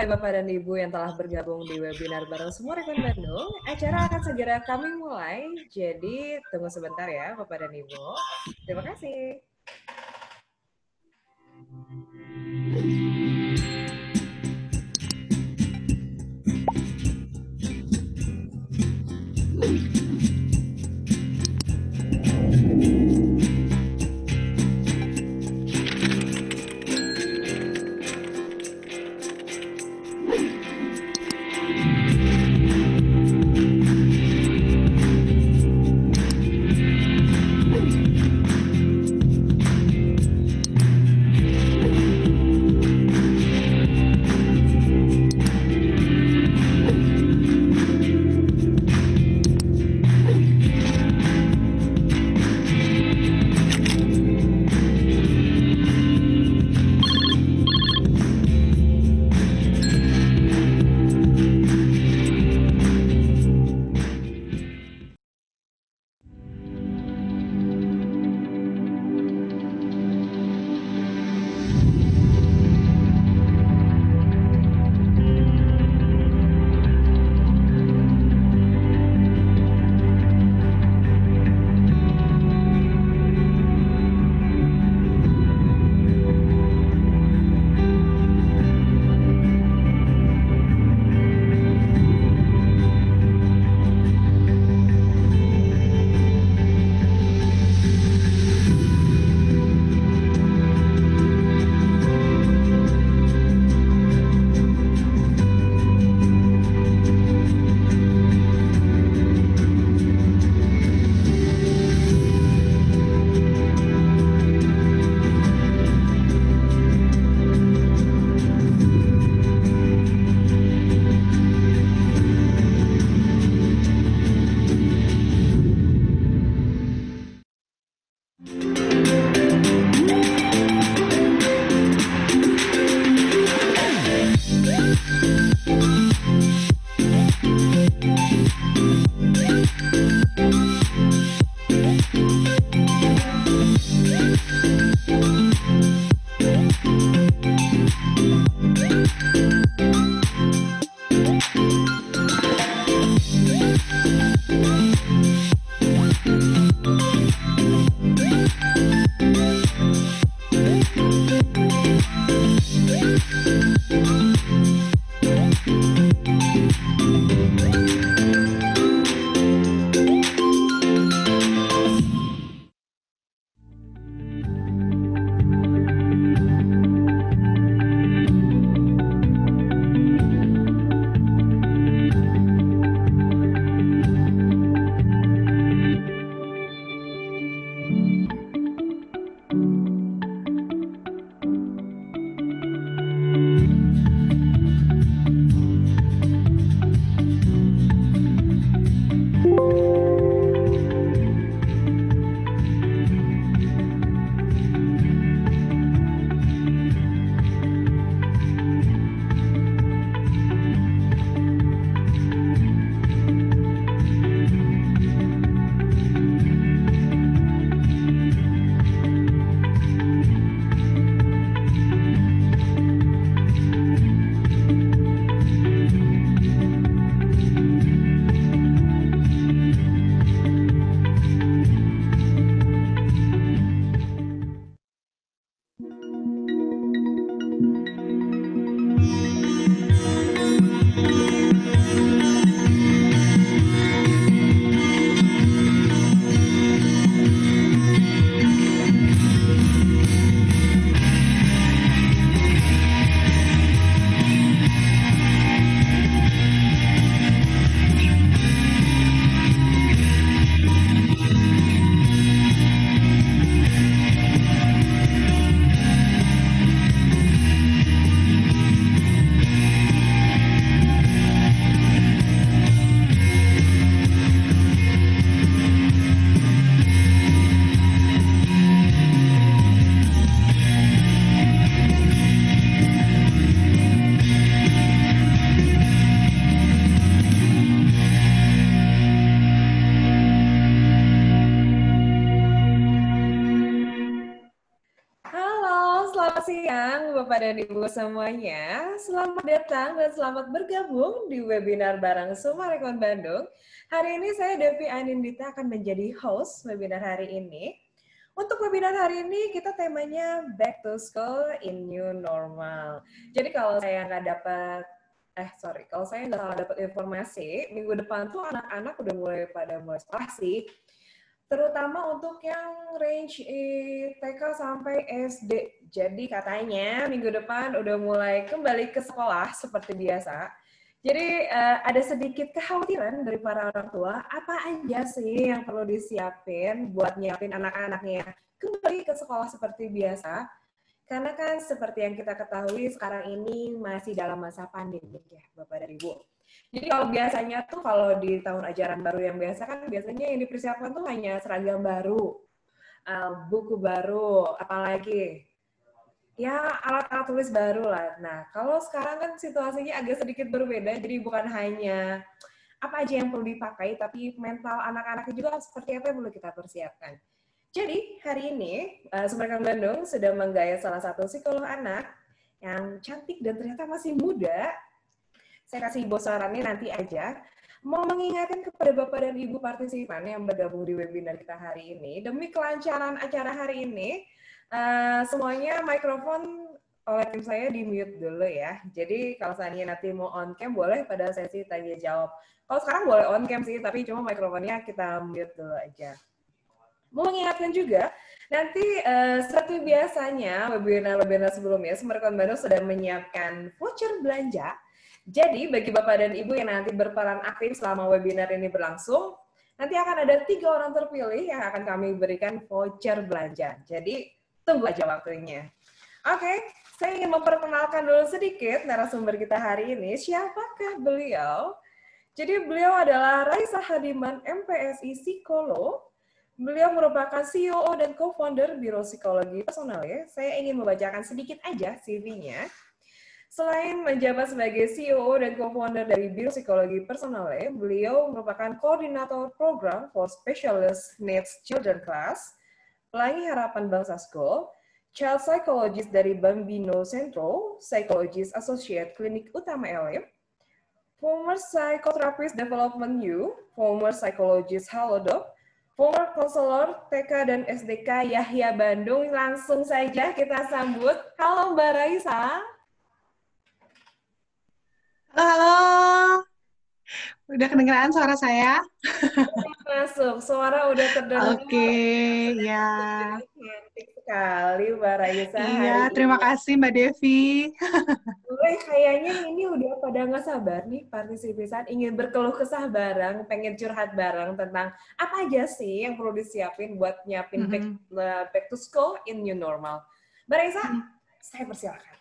Bapak dan Ibu yang telah bergabung di webinar bareng semua rekan Bandung. Acara akan segera kami mulai, jadi tunggu sebentar ya Bapak dan Ibu. Terima kasih. Thank you. semuanya, selamat datang dan selamat bergabung di webinar bareng Sumarekon Bandung. Hari ini saya Devi Anindita akan menjadi host webinar hari ini. Untuk webinar hari ini kita temanya Back to School in New Normal. Jadi kalau saya nggak dapat eh sorry, kalau saya nggak salah dapat informasi, minggu depan tuh anak-anak udah mulai pada mulai sekolah sih, terutama untuk yang range eh, TK sampai SD. Jadi katanya minggu depan udah mulai kembali ke sekolah seperti biasa. Jadi uh, ada sedikit kekhawatiran dari para orang tua, apa aja sih yang perlu disiapin buat nyiapin anak-anaknya kembali ke sekolah seperti biasa? Karena kan seperti yang kita ketahui sekarang ini masih dalam masa pandemi ya Bapak dan Ibu. Jadi kalau biasanya tuh kalau di tahun ajaran baru yang biasa kan biasanya yang dipersiapkan tuh hanya seragam baru, uh, buku baru, apalagi ya alat-alat tulis baru lah. Nah kalau sekarang kan situasinya agak sedikit berbeda, jadi bukan hanya apa aja yang perlu dipakai, tapi mental anak-anaknya juga seperti apa yang perlu kita persiapkan. Jadi hari ini uh, Bandung sudah menggaya salah satu psikolog anak yang cantik dan ternyata masih muda saya kasih bocorannya nanti aja. Mau mengingatkan kepada Bapak dan Ibu partisipan yang bergabung di webinar kita hari ini, demi kelancaran acara hari ini, uh, semuanya mikrofon oleh tim saya di mute dulu ya. Jadi kalau seandainya nanti mau on cam boleh pada sesi tanya jawab. Kalau sekarang boleh on cam sih, tapi cuma mikrofonnya kita mute dulu aja. Mau mengingatkan juga, nanti uh, seperti biasanya webinar-webinar sebelumnya, Semarkan Bandung sudah menyiapkan voucher belanja jadi bagi Bapak dan Ibu yang nanti berperan aktif selama webinar ini berlangsung, nanti akan ada tiga orang terpilih yang akan kami berikan voucher belanja. Jadi tunggu aja waktunya. Oke, saya ingin memperkenalkan dulu sedikit narasumber kita hari ini. Siapakah beliau? Jadi beliau adalah Raisa Hadiman, MPSI Psikolo. Beliau merupakan CEO dan co-founder Biro Psikologi Personal ya. Saya ingin membacakan sedikit aja CV-nya. Selain menjabat sebagai CEO dan co-founder dari Biopsikologi Psikologi Personale, beliau merupakan koordinator program for Specialist Needs Children Class, Pelangi Harapan Bangsa School, Child Psychologist dari Bambino Centro, Psychologist Associate Klinik Utama LM, former Psychotherapist Development U, former Psychologist Halodoc, former Counselor TK dan SDK Yahya Bandung. Langsung saja kita sambut. Halo Mbak Raisa. Halo. Udah kedengeran suara saya? Masuk, suara udah terdengar. Oke, okay, ya. Cantik sekali Mbak Raisa. Iya, terima kasih Mbak Devi. Gue kayaknya ini udah pada nggak sabar nih partisipisan, ingin berkeluh kesah bareng, pengen curhat bareng tentang apa aja sih yang perlu disiapin buat nyiapin mm -hmm. back, eh, back to school in new normal. Mbak Raisa, mm -hmm. saya persilakan.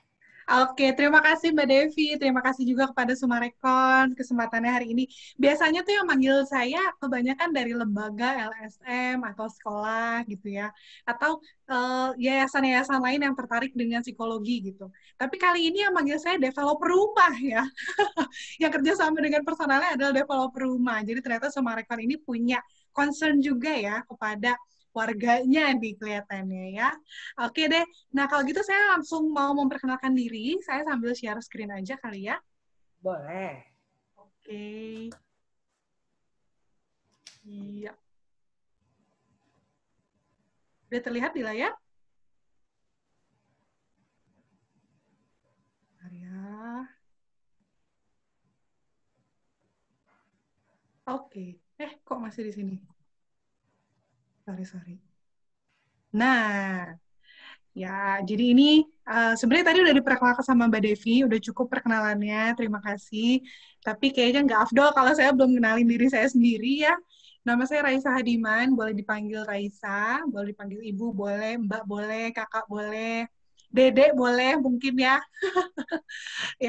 Oke, terima kasih Mbak Devi. Terima kasih juga kepada Sumarekon kesempatannya hari ini. Biasanya tuh yang manggil saya kebanyakan dari lembaga LSM atau sekolah gitu ya, atau eh, yayasan-yayasan uh, lain yang tertarik dengan psikologi gitu. Tapi kali ini yang manggil saya developer rumah ya. yang kerja sama dengan personalnya adalah developer rumah. Jadi ternyata Sumarekon ini punya concern juga ya kepada warganya nih kelihatannya ya. Oke deh. Nah, kalau gitu saya langsung mau memperkenalkan diri. Saya sambil share screen aja kali ya. Boleh. Oke. Iya. Udah terlihat di layar? Ya. Oke. Eh, kok masih di sini? Sorry, sorry. Nah, ya jadi ini uh, sebenarnya tadi udah diperkenalkan sama Mbak Devi, udah cukup perkenalannya, terima kasih. Tapi kayaknya nggak afdol kalau saya belum kenalin diri saya sendiri ya. Nama saya Raisa Hadiman, boleh dipanggil Raisa, boleh dipanggil Ibu, boleh, Mbak boleh, Kakak boleh, Dede boleh mungkin ya.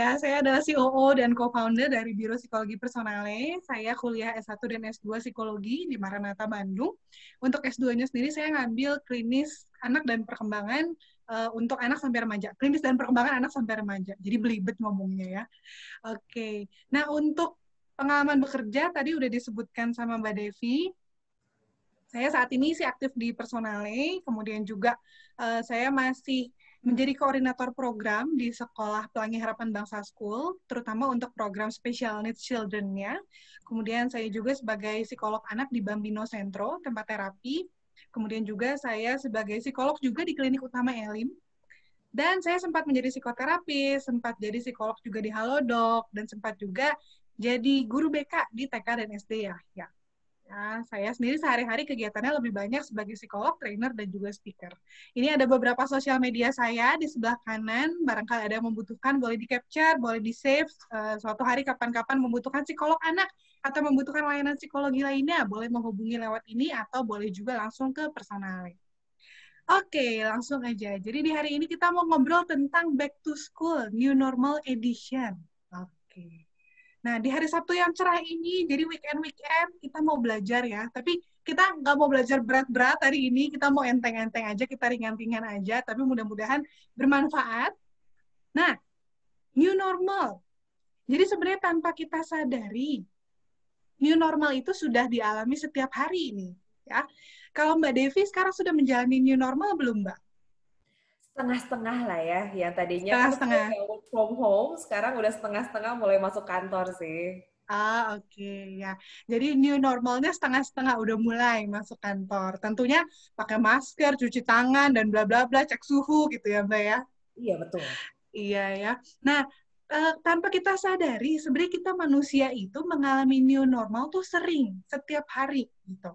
ya, saya adalah COO dan co-founder dari Biro Psikologi Personale. Saya kuliah S1 dan S2 Psikologi di Maranatha Bandung. Untuk S2-nya sendiri saya ngambil klinis anak dan perkembangan uh, untuk anak sampai remaja. Klinis dan perkembangan anak sampai remaja. Jadi belibet ngomongnya ya. Oke. Okay. Nah, untuk pengalaman bekerja tadi udah disebutkan sama Mbak Devi saya saat ini sih aktif di Personale, kemudian juga uh, saya masih menjadi koordinator program di Sekolah Pelangi Harapan Bangsa School, terutama untuk program Special Needs Children-nya. Kemudian saya juga sebagai psikolog anak di Bambino Centro, tempat terapi. Kemudian juga saya sebagai psikolog juga di Klinik Utama Elim, dan saya sempat menjadi psikoterapi, sempat jadi psikolog juga di Halodoc, dan sempat juga jadi guru BK di TK dan SD ya. ya. Nah, saya sendiri sehari-hari kegiatannya lebih banyak sebagai psikolog, trainer, dan juga speaker. Ini ada beberapa sosial media saya di sebelah kanan. Barangkali ada yang membutuhkan, boleh di-capture, boleh di-save. Uh, suatu hari kapan-kapan membutuhkan psikolog anak atau membutuhkan layanan psikologi lainnya, boleh menghubungi lewat ini atau boleh juga langsung ke personal. Oke, langsung aja. Jadi di hari ini kita mau ngobrol tentang back to school, new normal edition. Oke. Nah, di hari Sabtu yang cerah ini, jadi weekend-weekend kita mau belajar ya. Tapi kita nggak mau belajar berat-berat hari ini, kita mau enteng-enteng aja, kita ringan-ringan aja, tapi mudah-mudahan bermanfaat. Nah, new normal. Jadi sebenarnya tanpa kita sadari, new normal itu sudah dialami setiap hari ini. ya. Kalau Mbak Devi sekarang sudah menjalani new normal belum, Mbak? setengah-setengah lah ya yang tadinya kan setengah -setengah. work from home sekarang udah setengah-setengah mulai masuk kantor sih ah oke okay, ya jadi new normalnya setengah-setengah udah mulai masuk kantor tentunya pakai masker cuci tangan dan bla bla bla cek suhu gitu ya mbak ya iya betul iya ya nah Uh, tanpa kita sadari, sebenarnya kita manusia itu mengalami new normal tuh sering, setiap hari gitu.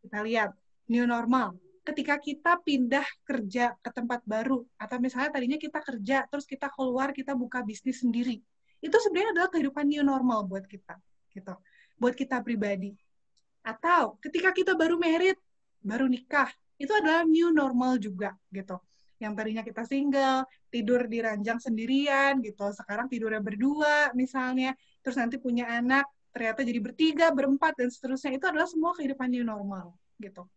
Kita lihat new normal, ketika kita pindah kerja ke tempat baru atau misalnya tadinya kita kerja terus kita keluar kita buka bisnis sendiri itu sebenarnya adalah kehidupan new normal buat kita gitu buat kita pribadi atau ketika kita baru merit baru nikah itu adalah new normal juga gitu yang tadinya kita single tidur di ranjang sendirian gitu sekarang tidurnya berdua misalnya terus nanti punya anak ternyata jadi bertiga berempat dan seterusnya itu adalah semua kehidupan new normal gitu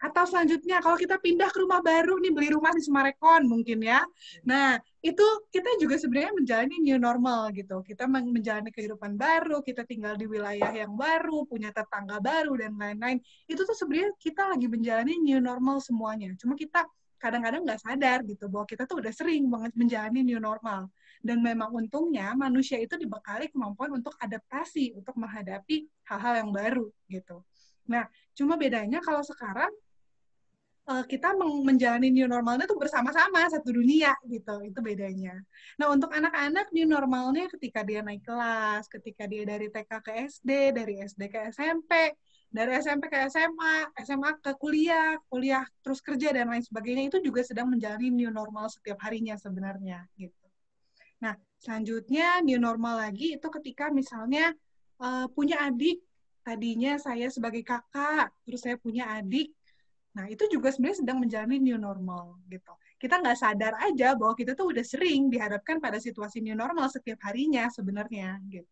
atau selanjutnya kalau kita pindah ke rumah baru nih beli rumah di Sumarekon mungkin ya. Nah, itu kita juga sebenarnya menjalani new normal gitu. Kita menjalani kehidupan baru, kita tinggal di wilayah yang baru, punya tetangga baru dan lain-lain. Itu tuh sebenarnya kita lagi menjalani new normal semuanya. Cuma kita kadang-kadang nggak sadar gitu bahwa kita tuh udah sering banget menjalani new normal dan memang untungnya manusia itu dibekali kemampuan untuk adaptasi untuk menghadapi hal-hal yang baru gitu. Nah, cuma bedanya kalau sekarang Eh, kita menjalani new normalnya tuh bersama-sama satu dunia gitu itu bedanya nah untuk anak-anak new normalnya ketika dia naik kelas ketika dia dari TK ke SD dari SD ke SMP dari SMP ke SMA, SMA ke kuliah, kuliah terus kerja dan lain sebagainya itu juga sedang menjalani new normal setiap harinya sebenarnya gitu. Nah, selanjutnya new normal lagi itu ketika misalnya uh, punya adik tadinya saya sebagai kakak, terus saya punya adik Nah, itu juga sebenarnya sedang menjalani new normal gitu. Kita nggak sadar aja bahwa kita tuh udah sering dihadapkan pada situasi new normal setiap harinya sebenarnya gitu.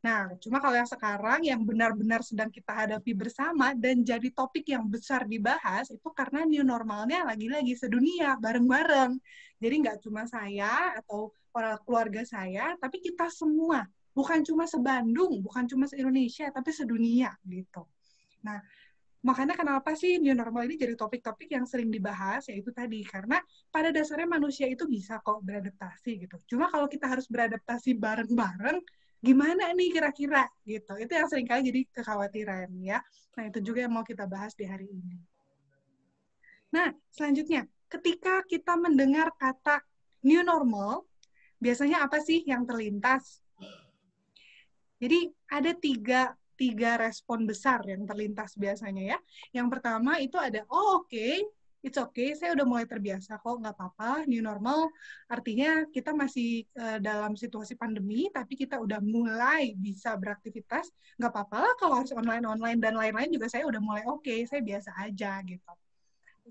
Nah, cuma kalau yang sekarang yang benar-benar sedang kita hadapi bersama dan jadi topik yang besar dibahas itu karena new normalnya lagi-lagi sedunia bareng-bareng. Jadi nggak cuma saya atau orang keluarga saya, tapi kita semua. Bukan cuma sebandung, bukan cuma se-Indonesia, tapi sedunia gitu. Nah, Makanya kenapa sih new normal ini jadi topik-topik yang sering dibahas, yaitu tadi. Karena pada dasarnya manusia itu bisa kok beradaptasi gitu. Cuma kalau kita harus beradaptasi bareng-bareng, gimana nih kira-kira gitu. Itu yang sering kali jadi kekhawatiran ya. Nah itu juga yang mau kita bahas di hari ini. Nah selanjutnya, ketika kita mendengar kata new normal, biasanya apa sih yang terlintas? Jadi ada tiga tiga respon besar yang terlintas biasanya ya. Yang pertama itu ada, oh oke, okay, it's okay, saya udah mulai terbiasa kok, nggak apa-apa, new normal. Artinya kita masih uh, dalam situasi pandemi, tapi kita udah mulai bisa beraktivitas, nggak apa-apa lah kalau harus online-online dan lain-lain juga saya udah mulai oke, okay, saya biasa aja gitu.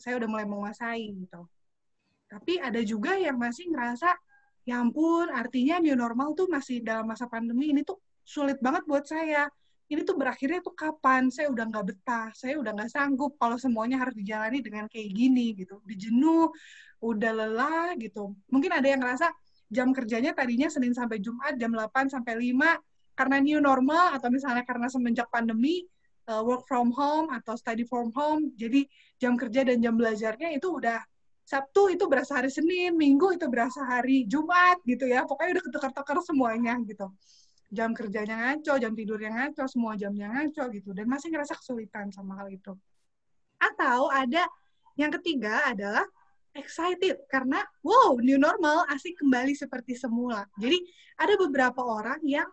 Saya udah mulai menguasai gitu. Tapi ada juga yang masih ngerasa, ya ampun, artinya new normal tuh masih dalam masa pandemi ini tuh sulit banget buat saya ini tuh berakhirnya tuh kapan? Saya udah nggak betah, saya udah nggak sanggup kalau semuanya harus dijalani dengan kayak gini gitu. jenuh, udah lelah gitu. Mungkin ada yang ngerasa jam kerjanya tadinya Senin sampai Jumat jam 8 sampai 5 karena new normal atau misalnya karena semenjak pandemi uh, work from home atau study from home. Jadi jam kerja dan jam belajarnya itu udah Sabtu itu berasa hari Senin, Minggu itu berasa hari Jumat gitu ya. Pokoknya udah ketukar-tukar semuanya gitu jam kerjanya ngaco, jam tidurnya ngaco, semua jamnya ngaco gitu dan masih ngerasa kesulitan sama hal itu. Atau ada yang ketiga adalah excited karena wow new normal asik kembali seperti semula. Jadi ada beberapa orang yang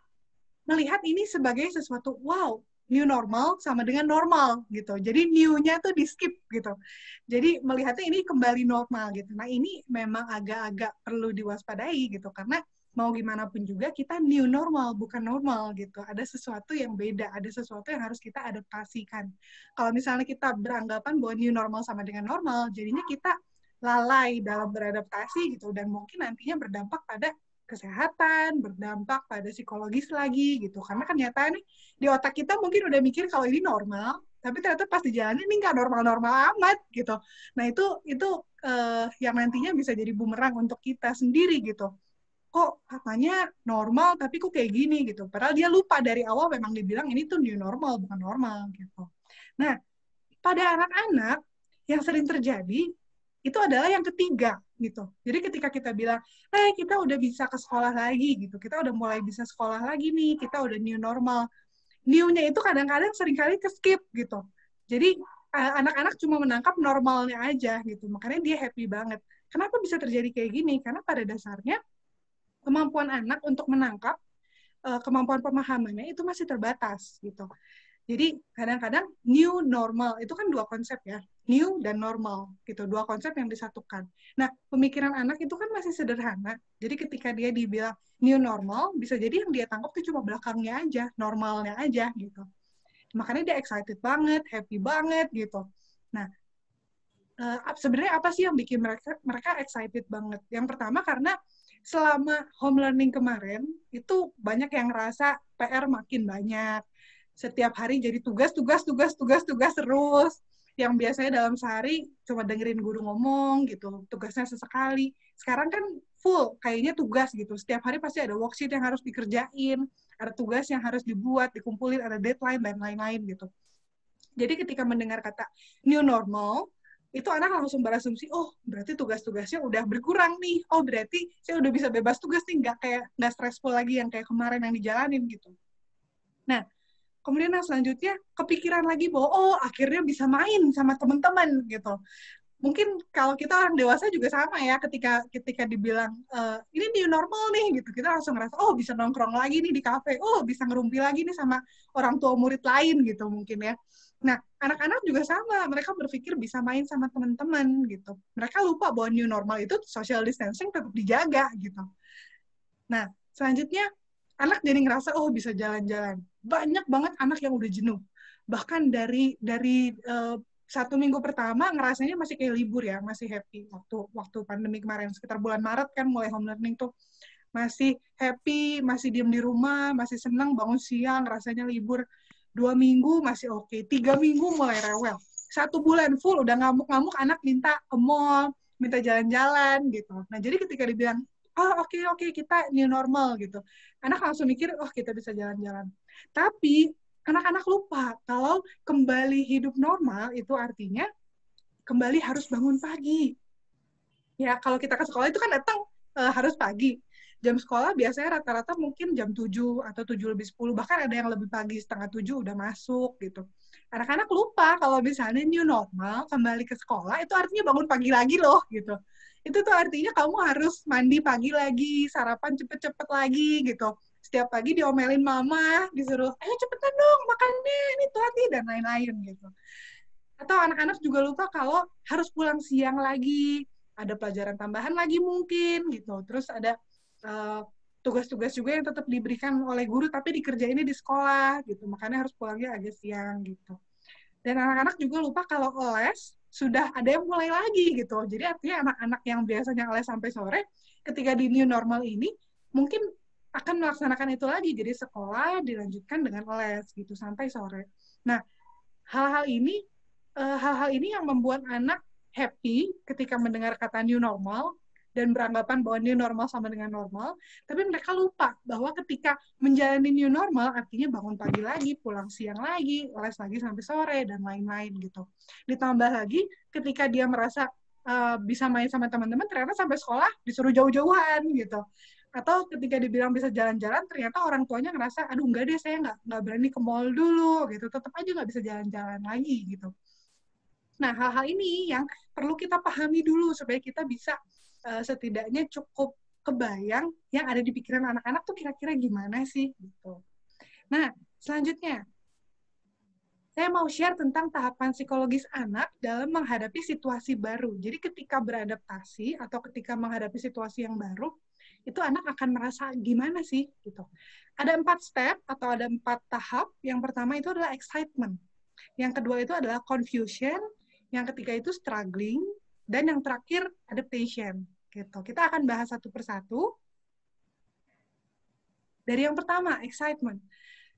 melihat ini sebagai sesuatu wow new normal sama dengan normal gitu. Jadi new-nya tuh di skip gitu. Jadi melihatnya ini kembali normal gitu. Nah ini memang agak-agak perlu diwaspadai gitu karena mau gimana pun juga kita new normal bukan normal gitu ada sesuatu yang beda ada sesuatu yang harus kita adaptasikan kalau misalnya kita beranggapan bahwa new normal sama dengan normal jadinya kita lalai dalam beradaptasi gitu dan mungkin nantinya berdampak pada kesehatan, berdampak pada psikologis lagi gitu. Karena kan nih di otak kita mungkin udah mikir kalau ini normal, tapi ternyata pas dijalani ini nggak normal-normal amat gitu. Nah itu itu uh, yang nantinya bisa jadi bumerang untuk kita sendiri gitu kok katanya normal tapi kok kayak gini gitu. Padahal dia lupa dari awal memang dibilang ini tuh new normal bukan normal gitu. Nah, pada anak-anak yang sering terjadi itu adalah yang ketiga gitu. Jadi ketika kita bilang, "Eh, hey, kita udah bisa ke sekolah lagi" gitu. Kita udah mulai bisa sekolah lagi nih, kita udah new normal. New-nya itu kadang-kadang seringkali ke-skip gitu. Jadi anak-anak cuma menangkap normalnya aja gitu. Makanya dia happy banget. Kenapa bisa terjadi kayak gini? Karena pada dasarnya kemampuan anak untuk menangkap eh, kemampuan pemahamannya itu masih terbatas gitu. Jadi kadang-kadang new normal itu kan dua konsep ya, new dan normal gitu, dua konsep yang disatukan. Nah, pemikiran anak itu kan masih sederhana. Jadi ketika dia dibilang new normal, bisa jadi yang dia tangkap itu cuma belakangnya aja, normalnya aja gitu. Makanya dia excited banget, happy banget gitu. Nah, eh, sebenarnya apa sih yang bikin mereka mereka excited banget? Yang pertama karena selama home learning kemarin itu banyak yang ngerasa PR makin banyak. Setiap hari jadi tugas, tugas, tugas, tugas, tugas terus. Yang biasanya dalam sehari cuma dengerin guru ngomong gitu, tugasnya sesekali. Sekarang kan full, kayaknya tugas gitu. Setiap hari pasti ada worksheet yang harus dikerjain, ada tugas yang harus dibuat, dikumpulin, ada deadline, dan lain-lain gitu. Jadi ketika mendengar kata new normal, itu anak langsung berasumsi oh berarti tugas-tugasnya udah berkurang nih oh berarti saya udah bisa bebas tugas nih nggak kayak nggak stressful lagi yang kayak kemarin yang dijalanin gitu nah kemudian yang selanjutnya kepikiran lagi bahwa oh akhirnya bisa main sama teman-teman gitu mungkin kalau kita orang dewasa juga sama ya ketika ketika dibilang e, ini new normal nih gitu kita langsung ngerasa oh bisa nongkrong lagi nih di kafe oh bisa ngerumpi lagi nih sama orang tua murid lain gitu mungkin ya Nah, anak-anak juga sama, mereka berpikir bisa main sama teman-teman gitu. Mereka lupa bahwa new normal itu social distancing tetap dijaga gitu. Nah, selanjutnya anak jadi ngerasa oh bisa jalan-jalan. Banyak banget anak yang udah jenuh. Bahkan dari dari uh, satu minggu pertama ngerasanya masih kayak libur ya, masih happy waktu waktu pandemi kemarin sekitar bulan Maret kan mulai home learning tuh masih happy, masih diem di rumah, masih senang bangun siang, rasanya libur dua minggu masih oke, okay. tiga minggu mulai rewel, satu bulan full udah ngamuk-ngamuk anak minta ke mall, minta jalan-jalan gitu. Nah jadi ketika dibilang oh oke okay, oke okay, kita new normal gitu, anak langsung mikir oh kita bisa jalan-jalan. Tapi anak-anak lupa kalau kembali hidup normal itu artinya kembali harus bangun pagi. Ya kalau kita ke sekolah itu kan datang uh, harus pagi, jam sekolah biasanya rata-rata mungkin jam 7 atau 7 lebih 10, bahkan ada yang lebih pagi setengah 7 udah masuk gitu. Anak-anak lupa kalau misalnya new normal, kembali ke sekolah, itu artinya bangun pagi lagi loh gitu. Itu tuh artinya kamu harus mandi pagi lagi, sarapan cepet-cepet lagi gitu. Setiap pagi diomelin mama, disuruh, ayo cepetan dong, makannya, ini tuh hati, dan lain-lain gitu. Atau anak-anak juga lupa kalau harus pulang siang lagi, ada pelajaran tambahan lagi mungkin gitu. Terus ada Eh, tugas-tugas uh, juga yang tetap diberikan oleh guru tapi dikerjainnya di sekolah gitu makanya harus pulangnya agak siang gitu dan anak-anak juga lupa kalau les sudah ada yang mulai lagi gitu jadi artinya anak-anak yang biasanya les sampai sore ketika di new normal ini mungkin akan melaksanakan itu lagi jadi sekolah dilanjutkan dengan les gitu sampai sore nah hal-hal ini eh, hal-hal ini yang membuat anak happy ketika mendengar kata new normal dan beranggapan bahwa new normal sama dengan normal, tapi mereka lupa bahwa ketika menjalani new normal artinya bangun pagi lagi, pulang siang lagi, les lagi sampai sore dan lain-lain gitu. Ditambah lagi ketika dia merasa uh, bisa main sama teman-teman, ternyata sampai sekolah disuruh jauh-jauhan gitu atau ketika dibilang bisa jalan-jalan ternyata orang tuanya ngerasa aduh enggak deh saya nggak nggak berani ke mall dulu gitu tetap aja nggak bisa jalan-jalan lagi gitu nah hal-hal ini yang perlu kita pahami dulu supaya kita bisa uh, setidaknya cukup kebayang yang ada di pikiran anak-anak tuh kira-kira gimana sih gitu. Nah, selanjutnya saya mau share tentang tahapan psikologis anak dalam menghadapi situasi baru. Jadi ketika beradaptasi atau ketika menghadapi situasi yang baru, itu anak akan merasa gimana sih gitu. Ada empat step atau ada empat tahap. Yang pertama itu adalah excitement. Yang kedua itu adalah confusion. Yang ketiga itu struggling. Dan yang terakhir adaptation. Gitu. Kita akan bahas satu persatu. Dari yang pertama, excitement.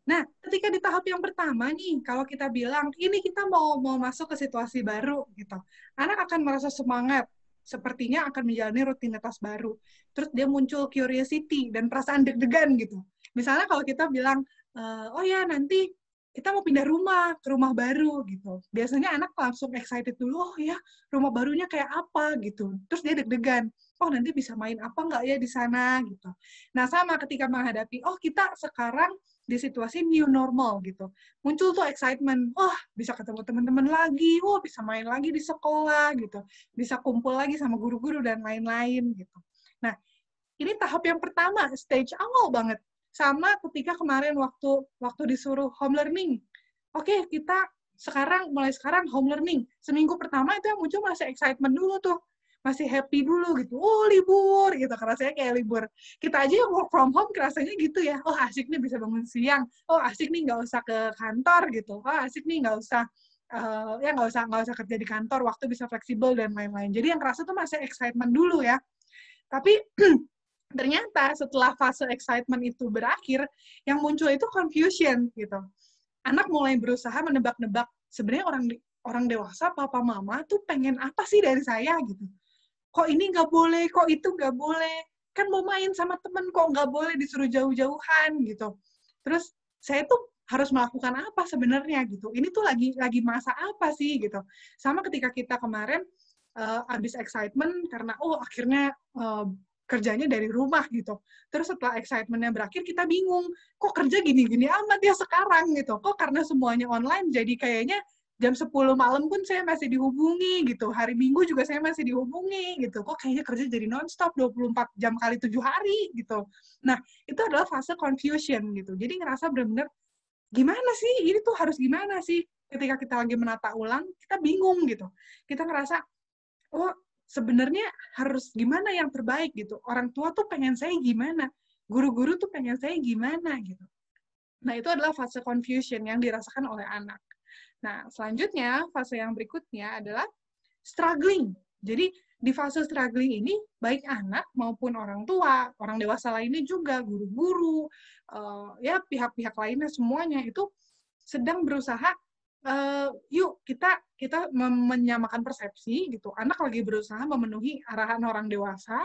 Nah, ketika di tahap yang pertama nih, kalau kita bilang ini kita mau mau masuk ke situasi baru gitu, anak akan merasa semangat, sepertinya akan menjalani rutinitas baru. Terus dia muncul curiosity dan perasaan deg-degan gitu. Misalnya kalau kita bilang, eh, oh ya nanti kita mau pindah rumah ke rumah baru gitu. Biasanya anak langsung excited dulu, oh ya rumah barunya kayak apa gitu. Terus dia deg-degan, oh nanti bisa main apa nggak ya di sana gitu. Nah sama ketika menghadapi, oh kita sekarang di situasi new normal gitu. Muncul tuh excitement, oh bisa ketemu teman-teman lagi, oh bisa main lagi di sekolah gitu. Bisa kumpul lagi sama guru-guru dan lain-lain gitu. Nah ini tahap yang pertama, stage awal banget sama ketika kemarin waktu waktu disuruh home learning. Oke, okay, kita sekarang mulai sekarang home learning. Seminggu pertama itu yang muncul masih excitement dulu tuh masih happy dulu gitu. Oh, libur gitu. karena saya kayak libur. Kita aja yang work from home rasanya gitu ya. Oh, asik nih bisa bangun siang. Oh, asik nih nggak usah ke kantor gitu. Oh, asik nih nggak usah Uh, ya nggak usah nggak usah kerja di kantor waktu bisa fleksibel dan lain-lain jadi yang kerasa tuh masih excitement dulu ya tapi ternyata setelah fase excitement itu berakhir, yang muncul itu confusion gitu. Anak mulai berusaha menebak-nebak sebenarnya orang orang dewasa, papa mama tuh pengen apa sih dari saya gitu. Kok ini nggak boleh, kok itu nggak boleh. Kan mau main sama temen kok nggak boleh disuruh jauh-jauhan gitu. Terus saya tuh harus melakukan apa sebenarnya gitu. Ini tuh lagi lagi masa apa sih gitu. Sama ketika kita kemarin uh, eh, abis excitement karena oh akhirnya uh, kerjanya dari rumah gitu. Terus setelah excitementnya berakhir, kita bingung, kok kerja gini-gini amat ya sekarang gitu. Kok karena semuanya online, jadi kayaknya jam 10 malam pun saya masih dihubungi gitu. Hari Minggu juga saya masih dihubungi gitu. Kok kayaknya kerja jadi nonstop 24 jam kali 7 hari gitu. Nah, itu adalah fase confusion gitu. Jadi ngerasa benar-benar gimana sih? Ini tuh harus gimana sih? Ketika kita lagi menata ulang, kita bingung gitu. Kita ngerasa, oh sebenarnya harus gimana yang terbaik gitu. Orang tua tuh pengen saya gimana, guru-guru tuh pengen saya gimana gitu. Nah, itu adalah fase confusion yang dirasakan oleh anak. Nah, selanjutnya fase yang berikutnya adalah struggling. Jadi di fase struggling ini baik anak maupun orang tua, orang dewasa lainnya juga, guru-guru, eh, ya pihak-pihak lainnya semuanya itu sedang berusaha uh, yuk kita kita menyamakan persepsi gitu. Anak lagi berusaha memenuhi arahan orang dewasa,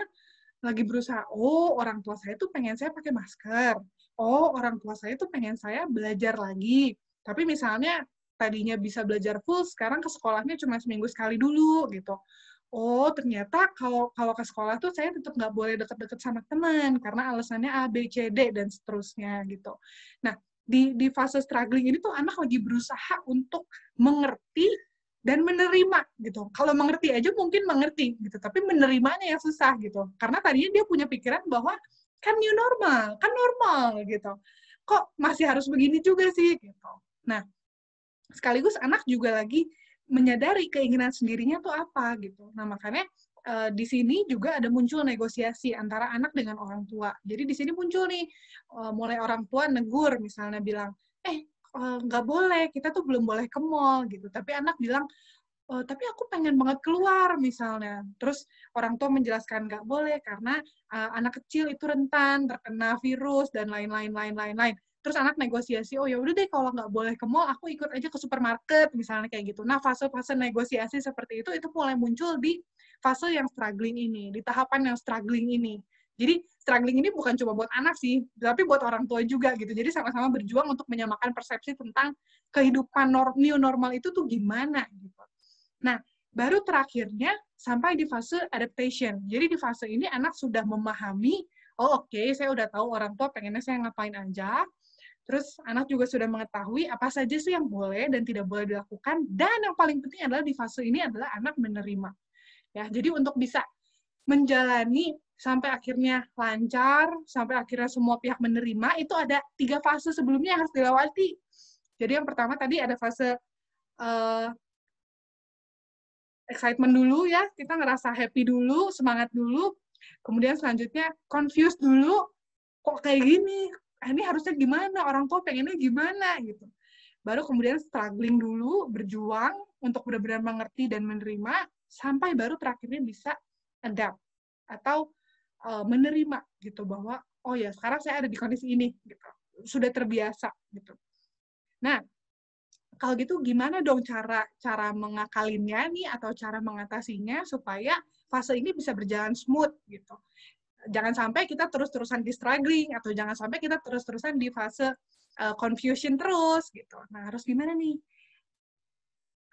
lagi berusaha, oh orang tua saya itu pengen saya pakai masker. Oh, orang tua saya itu pengen saya belajar lagi. Tapi misalnya tadinya bisa belajar full, sekarang ke sekolahnya cuma seminggu sekali dulu gitu. Oh, ternyata kalau kalau ke sekolah tuh saya tetap nggak boleh deket-deket sama teman karena alasannya A, B, C, D dan seterusnya gitu. Nah, di di fase struggling ini tuh anak lagi berusaha untuk mengerti dan menerima gitu. Kalau mengerti aja mungkin mengerti gitu, tapi menerimanya yang susah gitu. Karena tadinya dia punya pikiran bahwa kan new normal, kan normal gitu. Kok masih harus begini juga sih gitu. Nah, sekaligus anak juga lagi menyadari keinginan sendirinya tuh apa gitu. Nah, makanya uh, di sini juga ada muncul negosiasi antara anak dengan orang tua. Jadi di sini muncul nih, uh, mulai orang tua negur misalnya bilang, eh, eh nggak uh, boleh, kita tuh belum boleh ke mall gitu. Tapi anak bilang, uh, tapi aku pengen banget keluar misalnya. Terus orang tua menjelaskan nggak boleh karena uh, anak kecil itu rentan terkena virus dan lain-lain lain-lain lain. Terus anak negosiasi, oh ya udah deh kalau nggak boleh ke mall, aku ikut aja ke supermarket misalnya kayak gitu. Nah fase-fase negosiasi seperti itu itu mulai muncul di fase yang struggling ini, di tahapan yang struggling ini. Jadi struggling ini bukan cuma buat anak sih, tapi buat orang tua juga gitu. Jadi sama-sama berjuang untuk menyamakan persepsi tentang kehidupan nor new normal itu tuh gimana gitu. Nah, baru terakhirnya sampai di fase adaptation. Jadi di fase ini anak sudah memahami, oh oke, okay, saya udah tahu orang tua pengennya saya ngapain aja. Terus anak juga sudah mengetahui apa saja sih yang boleh dan tidak boleh dilakukan. Dan yang paling penting adalah di fase ini adalah anak menerima ya jadi untuk bisa menjalani sampai akhirnya lancar sampai akhirnya semua pihak menerima itu ada tiga fase sebelumnya yang harus dilewati jadi yang pertama tadi ada fase uh, excitement dulu ya kita ngerasa happy dulu semangat dulu kemudian selanjutnya confused dulu kok kayak gini ah, ini harusnya gimana orang tua pengennya gimana gitu baru kemudian struggling dulu berjuang untuk benar-benar mengerti dan menerima sampai baru terakhirnya bisa adapt atau uh, menerima gitu bahwa oh ya sekarang saya ada di kondisi ini gitu sudah terbiasa gitu nah kalau gitu gimana dong cara cara mengakalinya nih atau cara mengatasinya supaya fase ini bisa berjalan smooth gitu jangan sampai kita terus-terusan di struggling atau jangan sampai kita terus-terusan di fase uh, confusion terus gitu nah harus gimana nih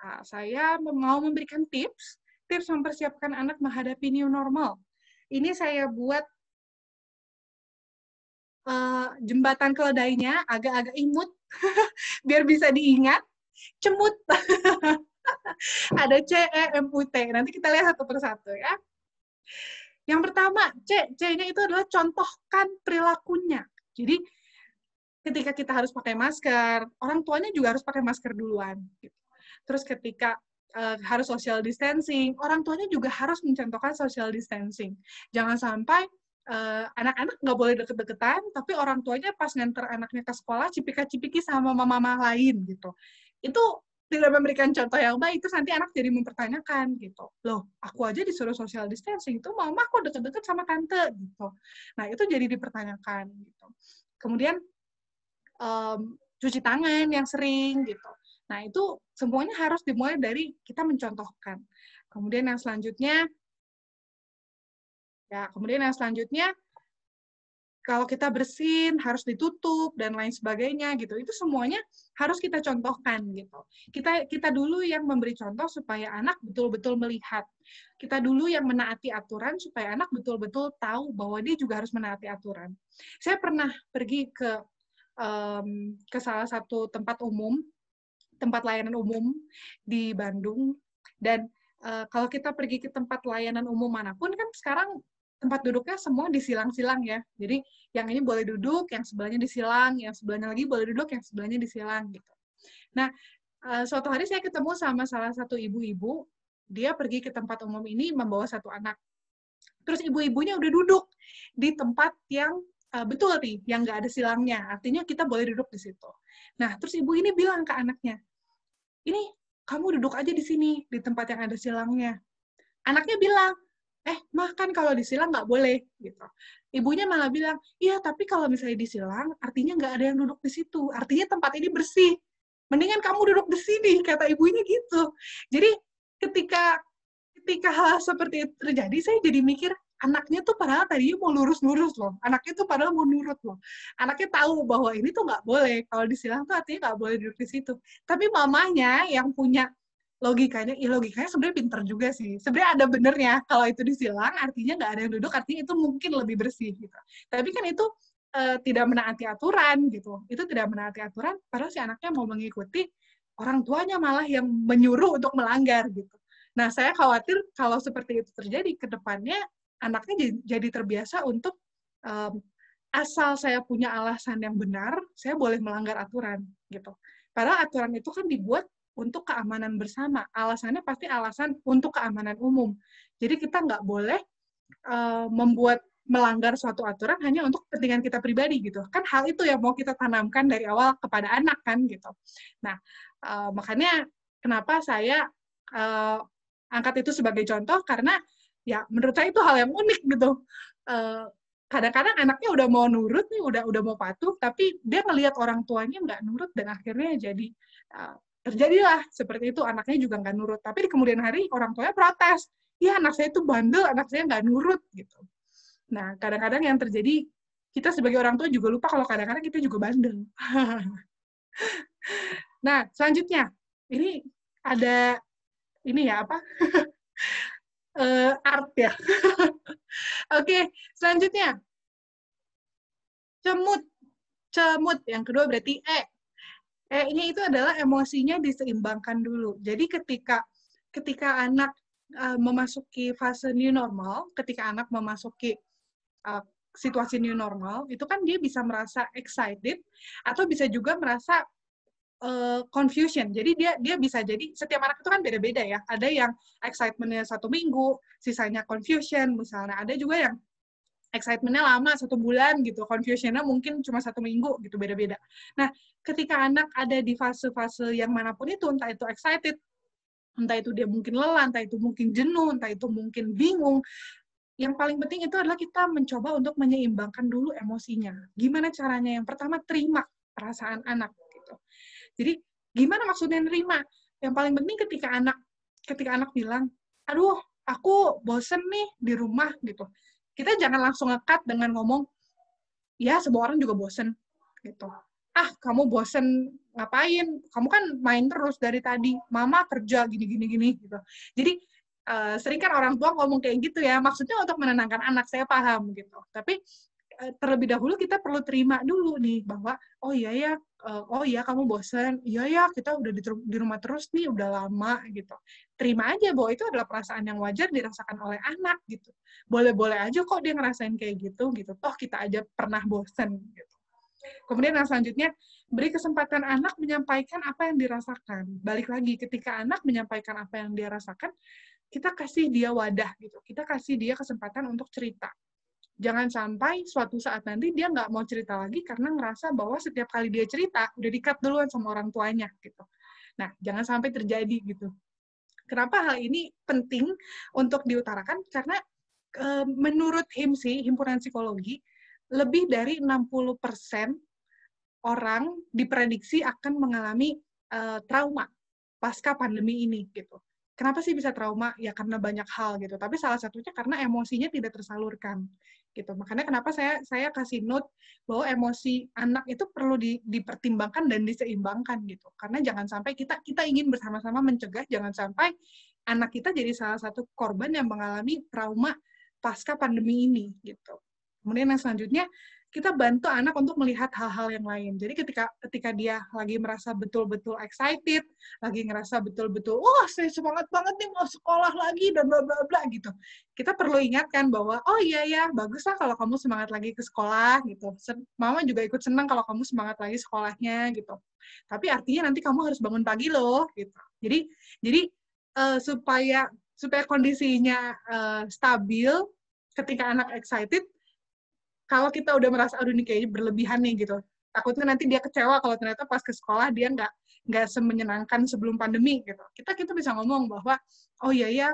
nah, saya mau memberikan tips tips mempersiapkan anak menghadapi new normal. Ini saya buat uh, jembatan keledainya agak-agak imut biar bisa diingat. Cemut. Ada C E M U T. Nanti kita lihat satu persatu ya. Yang pertama, C, C-nya itu adalah contohkan perilakunya. Jadi ketika kita harus pakai masker, orang tuanya juga harus pakai masker duluan. Gitu. Terus ketika uh, harus social distancing. Orang tuanya juga harus mencontohkan social distancing. Jangan sampai anak eh, anak-anak nggak boleh deket-deketan, tapi orang tuanya pas nganter anaknya ke sekolah cipika-cipiki sama mama-mama lain gitu. Itu tidak memberikan contoh yang baik, itu nanti anak jadi mempertanyakan gitu. Loh, aku aja disuruh social distancing, itu mama kok deket-deket sama tante gitu. Nah, itu jadi dipertanyakan gitu. Kemudian um, cuci tangan yang sering gitu. Nah, itu semuanya harus dimulai dari kita mencontohkan. Kemudian yang selanjutnya, ya, kemudian yang selanjutnya, kalau kita bersin harus ditutup dan lain sebagainya gitu. Itu semuanya harus kita contohkan gitu. Kita kita dulu yang memberi contoh supaya anak betul-betul melihat. Kita dulu yang menaati aturan supaya anak betul-betul tahu bahwa dia juga harus menaati aturan. Saya pernah pergi ke um, ke salah satu tempat umum tempat layanan umum di Bandung dan uh, kalau kita pergi ke tempat layanan umum manapun kan sekarang tempat duduknya semua disilang-silang ya. Jadi yang ini boleh duduk, yang sebelahnya disilang, yang sebelahnya lagi boleh duduk, yang sebelahnya disilang gitu. Nah, uh, suatu hari saya ketemu sama salah satu ibu-ibu, dia pergi ke tempat umum ini membawa satu anak. Terus ibu-ibunya udah duduk di tempat yang uh, betul nih, yang nggak ada silangnya. Artinya kita boleh duduk di situ. Nah, terus ibu ini bilang ke anaknya, ini kamu duduk aja di sini di tempat yang ada silangnya anaknya bilang eh makan kan kalau disilang nggak boleh gitu ibunya malah bilang iya tapi kalau misalnya disilang artinya nggak ada yang duduk di situ artinya tempat ini bersih mendingan kamu duduk di sini kata ibunya gitu jadi ketika ketika hal seperti itu terjadi saya jadi mikir anaknya tuh padahal tadinya mau lurus-lurus loh. Anaknya tuh padahal mau nurut loh. Anaknya tahu bahwa ini tuh nggak boleh. Kalau disilang tuh artinya nggak boleh duduk di situ. Tapi mamanya yang punya logikanya, ya logikanya sebenarnya pinter juga sih. Sebenarnya ada benernya. Kalau itu disilang, artinya nggak ada yang duduk, artinya itu mungkin lebih bersih gitu. Tapi kan itu e, tidak menaati aturan gitu. Itu tidak menaati aturan, padahal si anaknya mau mengikuti orang tuanya malah yang menyuruh untuk melanggar gitu. Nah, saya khawatir kalau seperti itu terjadi ke depannya anaknya jadi terbiasa untuk um, asal saya punya alasan yang benar, saya boleh melanggar aturan gitu. Padahal aturan itu kan dibuat untuk keamanan bersama. Alasannya pasti alasan untuk keamanan umum. Jadi kita nggak boleh uh, membuat melanggar suatu aturan hanya untuk kepentingan kita pribadi gitu. Kan hal itu yang mau kita tanamkan dari awal kepada anak kan gitu. Nah uh, makanya kenapa saya uh, angkat itu sebagai contoh karena ya menurut saya itu hal yang unik gitu kadang eh, kadang-kadang anaknya udah mau nurut nih udah udah mau patuh tapi dia melihat orang tuanya nggak nurut dan akhirnya jadi uh, terjadilah seperti itu anaknya juga nggak nurut tapi di kemudian hari orang tuanya protes ya anak saya itu bandel anak saya nggak nurut gitu nah kadang-kadang yang terjadi kita sebagai orang tua juga lupa kalau kadang-kadang kita juga bandel nah selanjutnya ini ada ini ya apa uh, art ya. Oke, okay, selanjutnya. Cemut. Cemut. Yang kedua berarti E. E-nya itu adalah emosinya diseimbangkan dulu. Jadi ketika ketika anak uh, memasuki fase new normal, ketika anak memasuki uh, situasi new normal, itu kan dia bisa merasa excited atau bisa juga merasa Eh, confusion. Jadi dia dia bisa jadi setiap anak itu kan beda-beda ya. Ada yang excitementnya satu minggu, sisanya confusion misalnya. Ada juga yang excitementnya lama satu bulan gitu, confusionnya mungkin cuma satu minggu gitu beda-beda. Nah, ketika anak ada di fase-fase yang manapun itu, entah itu excited, entah itu dia mungkin lelah, entah itu mungkin jenuh, entah itu mungkin bingung, yang paling penting itu adalah kita mencoba untuk menyeimbangkan dulu emosinya. Gimana caranya? Yang pertama, terima perasaan anak jadi gimana maksudnya nerima? Yang paling penting ketika anak ketika anak bilang, aduh aku bosen nih di rumah gitu. Kita jangan langsung ngekat dengan ngomong, ya semua orang juga bosen gitu. Ah kamu bosen ngapain? Kamu kan main terus dari tadi. Mama kerja gini gini gini gitu. Jadi Uh, sering kan orang tua ngomong kayak gitu ya, maksudnya untuk menenangkan anak, saya paham gitu. Tapi Eh, terlebih dahulu kita perlu terima dulu nih bahwa oh iya ya eh, oh iya kamu bosan iya ya kita udah di, rumah terus nih udah lama gitu terima aja bahwa itu adalah perasaan yang wajar dirasakan oleh anak gitu boleh-boleh aja kok dia ngerasain kayak gitu gitu toh kita aja pernah bosan gitu Kemudian yang selanjutnya, beri kesempatan anak menyampaikan apa yang dirasakan. Balik lagi, ketika anak menyampaikan apa yang dia rasakan, kita kasih dia wadah gitu. Kita kasih dia kesempatan untuk cerita jangan sampai suatu saat nanti dia nggak mau cerita lagi karena ngerasa bahwa setiap kali dia cerita udah dikat duluan sama orang tuanya gitu. Nah, jangan sampai terjadi gitu. Kenapa hal ini penting untuk diutarakan? Karena e, menurut HIMSI, Himpunan Psikologi, lebih dari 60% orang diprediksi akan mengalami e, trauma pasca pandemi ini gitu kenapa sih bisa trauma? Ya karena banyak hal gitu. Tapi salah satunya karena emosinya tidak tersalurkan gitu. Makanya kenapa saya saya kasih note bahwa emosi anak itu perlu di, dipertimbangkan dan diseimbangkan gitu. Karena jangan sampai kita kita ingin bersama-sama mencegah jangan sampai anak kita jadi salah satu korban yang mengalami trauma pasca pandemi ini gitu. Kemudian yang selanjutnya kita bantu anak untuk melihat hal-hal yang lain. Jadi ketika ketika dia lagi merasa betul-betul excited, lagi ngerasa betul-betul, wah -betul, saya semangat banget nih mau sekolah lagi dan bla bla bla gitu. Kita perlu ingatkan bahwa oh iya ya lah kalau kamu semangat lagi ke sekolah gitu. Mama juga ikut senang kalau kamu semangat lagi sekolahnya gitu. Tapi artinya nanti kamu harus bangun pagi loh gitu. Jadi jadi uh, supaya supaya kondisinya uh, stabil ketika anak excited kalau kita udah merasa aduh ini kayaknya berlebihan nih gitu takutnya nanti dia kecewa kalau ternyata pas ke sekolah dia nggak nggak semenyenangkan sebelum pandemi gitu kita kita bisa ngomong bahwa oh iya ya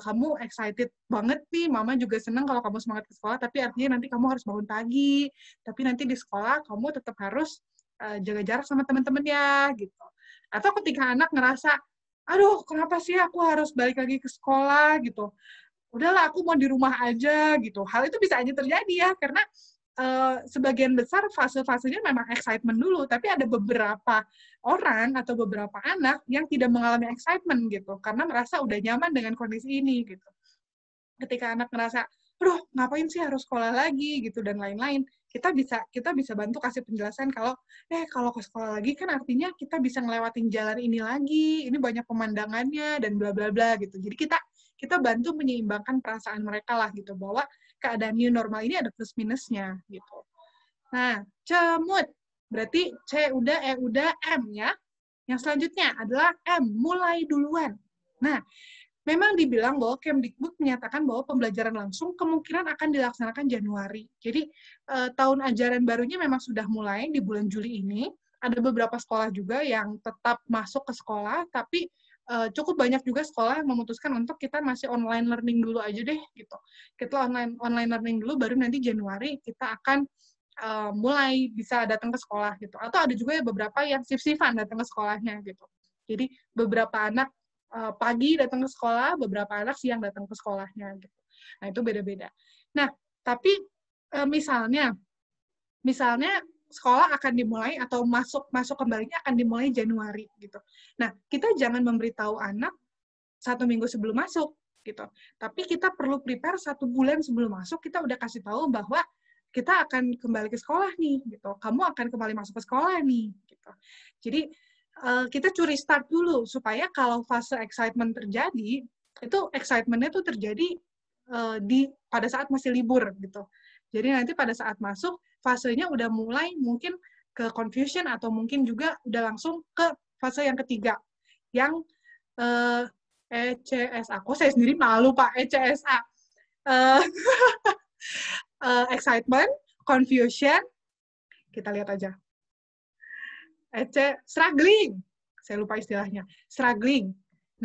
kamu excited banget nih mama juga seneng kalau kamu semangat ke sekolah tapi artinya nanti kamu harus bangun pagi tapi nanti di sekolah kamu tetap harus eh, jaga jarak sama teman teman ya gitu atau ketika anak ngerasa aduh kenapa sih aku harus balik lagi ke sekolah gitu udahlah aku mau di rumah aja gitu hal itu bisa aja terjadi ya karena Uh, sebagian besar fase-fasenya memang excitement dulu, tapi ada beberapa orang atau beberapa anak yang tidak mengalami excitement gitu, karena merasa udah nyaman dengan kondisi ini gitu. Ketika anak merasa, aduh ngapain sih harus sekolah lagi gitu dan lain-lain, kita bisa kita bisa bantu kasih penjelasan kalau eh kalau ke sekolah lagi kan artinya kita bisa ngelewatin jalan ini lagi, ini banyak pemandangannya dan bla bla bla gitu. Jadi kita kita bantu menyeimbangkan perasaan mereka lah gitu bahwa keadaan new normal ini ada plus minusnya gitu. Nah, cemut berarti C udah, E udah, M ya. Yang selanjutnya adalah M, mulai duluan. Nah, memang dibilang bahwa Kemdikbud menyatakan bahwa pembelajaran langsung kemungkinan akan dilaksanakan Januari. Jadi, eh, tahun ajaran barunya memang sudah mulai di bulan Juli ini. Ada beberapa sekolah juga yang tetap masuk ke sekolah, tapi uh, cukup banyak juga sekolah yang memutuskan untuk kita masih online learning dulu aja deh gitu. Kita online online learning dulu baru nanti Januari kita akan uh, mulai bisa datang ke sekolah gitu. Atau ada juga ya beberapa yang sif-sifan datang ke sekolahnya gitu. Jadi beberapa anak uh, pagi datang ke sekolah, beberapa anak siang datang ke sekolahnya gitu. Nah, itu beda-beda. Nah, tapi uh, misalnya misalnya sekolah akan dimulai atau masuk masuk kembalinya akan dimulai Januari gitu. Nah, kita jangan memberitahu anak satu minggu sebelum masuk gitu. Tapi kita perlu prepare satu bulan sebelum masuk kita udah kasih tahu bahwa kita akan kembali ke sekolah nih gitu. Kamu akan kembali masuk ke sekolah nih gitu. Jadi eh, kita curi start dulu supaya kalau fase excitement terjadi itu excitementnya tuh terjadi eh, di pada saat masih libur gitu jadi nanti pada saat masuk fasenya udah mulai mungkin ke confusion atau mungkin juga udah langsung ke fase yang ketiga yang eh, ECSA. Kok saya sendiri malu Pak ECSA. Eh, eh, excitement, confusion. Kita lihat aja. EC struggling. Saya lupa istilahnya. Struggling.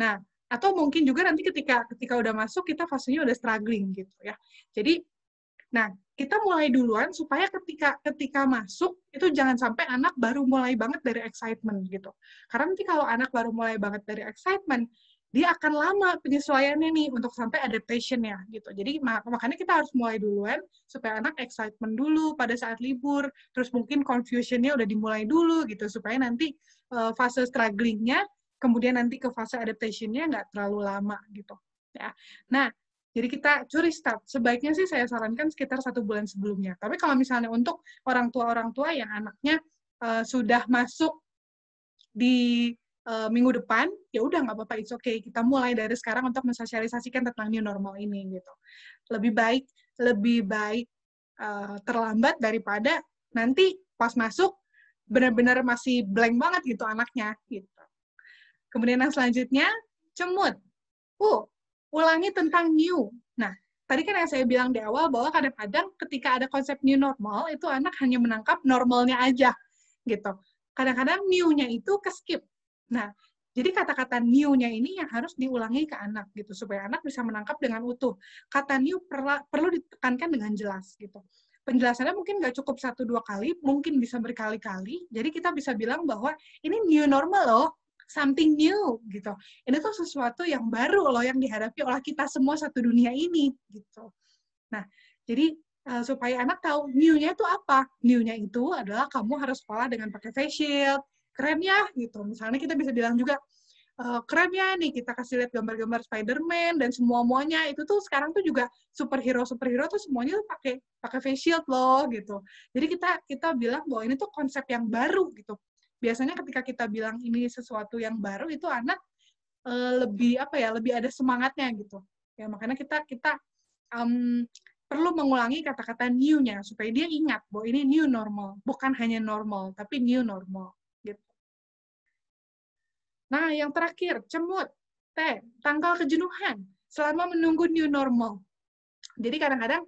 Nah, atau mungkin juga nanti ketika ketika udah masuk kita fasenya udah struggling gitu ya. Jadi Nah, kita mulai duluan supaya ketika ketika masuk itu jangan sampai anak baru mulai banget dari excitement gitu. Karena nanti kalau anak baru mulai banget dari excitement, dia akan lama penyesuaiannya nih untuk sampai adaptationnya gitu. Jadi mak makanya kita harus mulai duluan supaya anak excitement dulu pada saat libur, terus mungkin confusionnya udah dimulai dulu gitu supaya nanti uh, fase strugglingnya kemudian nanti ke fase adaptationnya nggak terlalu lama gitu. Ya. Nah, jadi kita curi start. Sebaiknya sih saya sarankan sekitar satu bulan sebelumnya. Tapi kalau misalnya untuk orang tua-orang tua yang anaknya uh, sudah masuk di uh, minggu depan, ya udah nggak apa-apa, it's okay. Kita mulai dari sekarang untuk mensosialisasikan tentang new normal ini gitu. Lebih baik, lebih baik uh, terlambat daripada nanti pas masuk benar-benar masih blank banget gitu anaknya gitu. Kemudian yang selanjutnya cemut. Uh, ulangi tentang new. Nah, tadi kan yang saya bilang di awal bahwa kadang-kadang ketika ada konsep new normal, itu anak hanya menangkap normalnya aja, gitu. Kadang-kadang new-nya itu ke-skip. Nah, jadi kata-kata new-nya ini yang harus diulangi ke anak gitu supaya anak bisa menangkap dengan utuh. Kata new perla, perlu ditekankan dengan jelas gitu. Penjelasannya mungkin nggak cukup satu dua kali, mungkin bisa berkali-kali. Jadi kita bisa bilang bahwa ini new normal loh, something new gitu. Ini tuh sesuatu yang baru loh yang dihadapi oleh kita semua satu dunia ini gitu. Nah, jadi uh, supaya anak tahu new-nya itu apa? New-nya itu adalah kamu harus sekolah dengan pakai face shield. Keren ya gitu. Misalnya kita bisa bilang juga eh, keren ya nih kita kasih lihat gambar-gambar Spider-Man dan semua-muanya itu tuh sekarang tuh juga superhero-superhero tuh semuanya tuh pakai pakai face shield loh gitu. Jadi kita kita bilang bahwa ini tuh konsep yang baru gitu biasanya ketika kita bilang ini sesuatu yang baru itu anak e, lebih apa ya lebih ada semangatnya gitu ya makanya kita kita um, perlu mengulangi kata-kata new-nya supaya dia ingat bahwa ini new normal bukan hanya normal tapi new normal gitu nah yang terakhir cemut t tanggal kejenuhan selama menunggu new normal jadi kadang-kadang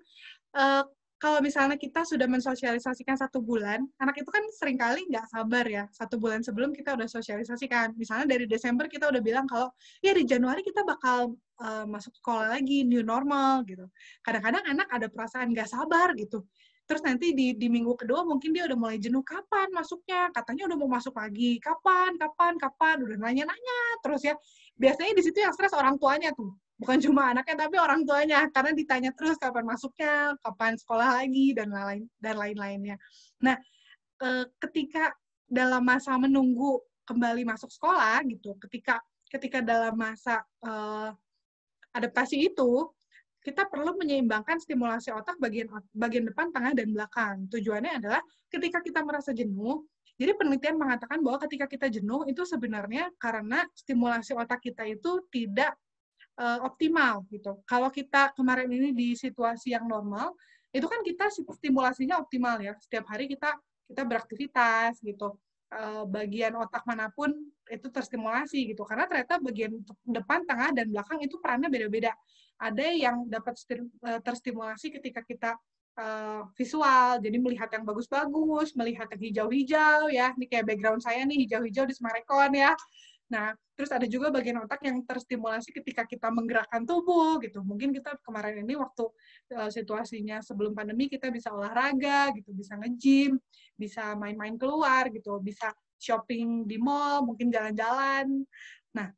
eh, kalau misalnya kita sudah mensosialisasikan satu bulan, anak itu kan seringkali nggak sabar ya. Satu bulan sebelum kita udah sosialisasikan. Misalnya dari Desember kita udah bilang kalau ya di Januari kita bakal uh, masuk sekolah lagi, new normal gitu. Kadang-kadang anak ada perasaan nggak sabar gitu. Terus nanti di, di minggu kedua mungkin dia udah mulai jenuh kapan masuknya. Katanya udah mau masuk lagi. Kapan, kapan, kapan. Udah nanya-nanya terus ya. Biasanya di situ yang stres orang tuanya tuh bukan cuma anaknya tapi orang tuanya karena ditanya terus kapan masuknya, kapan sekolah lagi dan lain dan lain-lainnya. Nah, eh, ketika dalam masa menunggu kembali masuk sekolah gitu, ketika ketika dalam masa uh, adaptasi itu kita perlu menyeimbangkan stimulasi otak bagian bagian depan, tengah dan belakang. Tujuannya adalah ketika kita merasa jenuh, jadi penelitian mengatakan bahwa ketika kita jenuh itu sebenarnya karena stimulasi otak kita itu tidak uh, optimal gitu. Kalau kita kemarin ini di situasi yang normal, itu kan kita stimulasinya optimal ya. Setiap hari kita kita beraktivitas gitu. Uh, bagian otak manapun itu terstimulasi gitu. Karena ternyata bagian depan, tengah dan belakang itu perannya beda-beda. Ada yang dapat eh, terstimulasi ketika kita uh, visual, jadi melihat yang bagus-bagus, melihat yang hijau-hijau ya. Ini kayak background saya nih hijau-hijau di Semarekon ya Nah, terus ada juga bagian otak yang terstimulasi ketika kita menggerakkan tubuh gitu. Mungkin kita kemarin ini waktu uh, situasinya sebelum pandemi kita bisa olahraga gitu, bisa nge-gym, bisa main-main keluar gitu, bisa shopping di mall, mungkin jalan-jalan. Nah,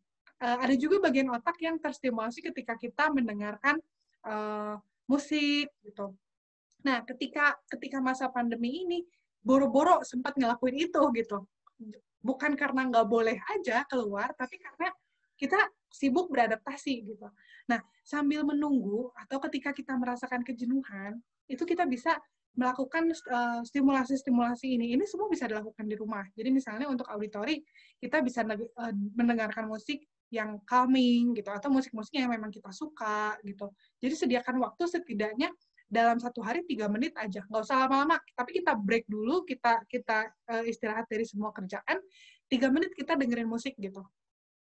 uh, ada juga bagian otak yang terstimulasi ketika kita mendengarkan uh, musik gitu. Nah, ketika ketika masa pandemi ini boro-boro sempat ngelakuin itu gitu bukan karena nggak boleh aja keluar, tapi karena kita sibuk beradaptasi gitu. Nah, sambil menunggu atau ketika kita merasakan kejenuhan, itu kita bisa melakukan stimulasi eh, stimulasi-stimulasi ini. Ini semua bisa dilakukan di rumah. Jadi misalnya untuk auditori, kita bisa uh, mendengarkan musik yang calming gitu atau musik-musik yang memang kita suka gitu. Jadi sediakan waktu setidaknya dalam satu hari tiga menit aja nggak usah lama-lama tapi kita break dulu kita kita uh, istirahat dari semua kerjaan tiga menit kita dengerin musik gitu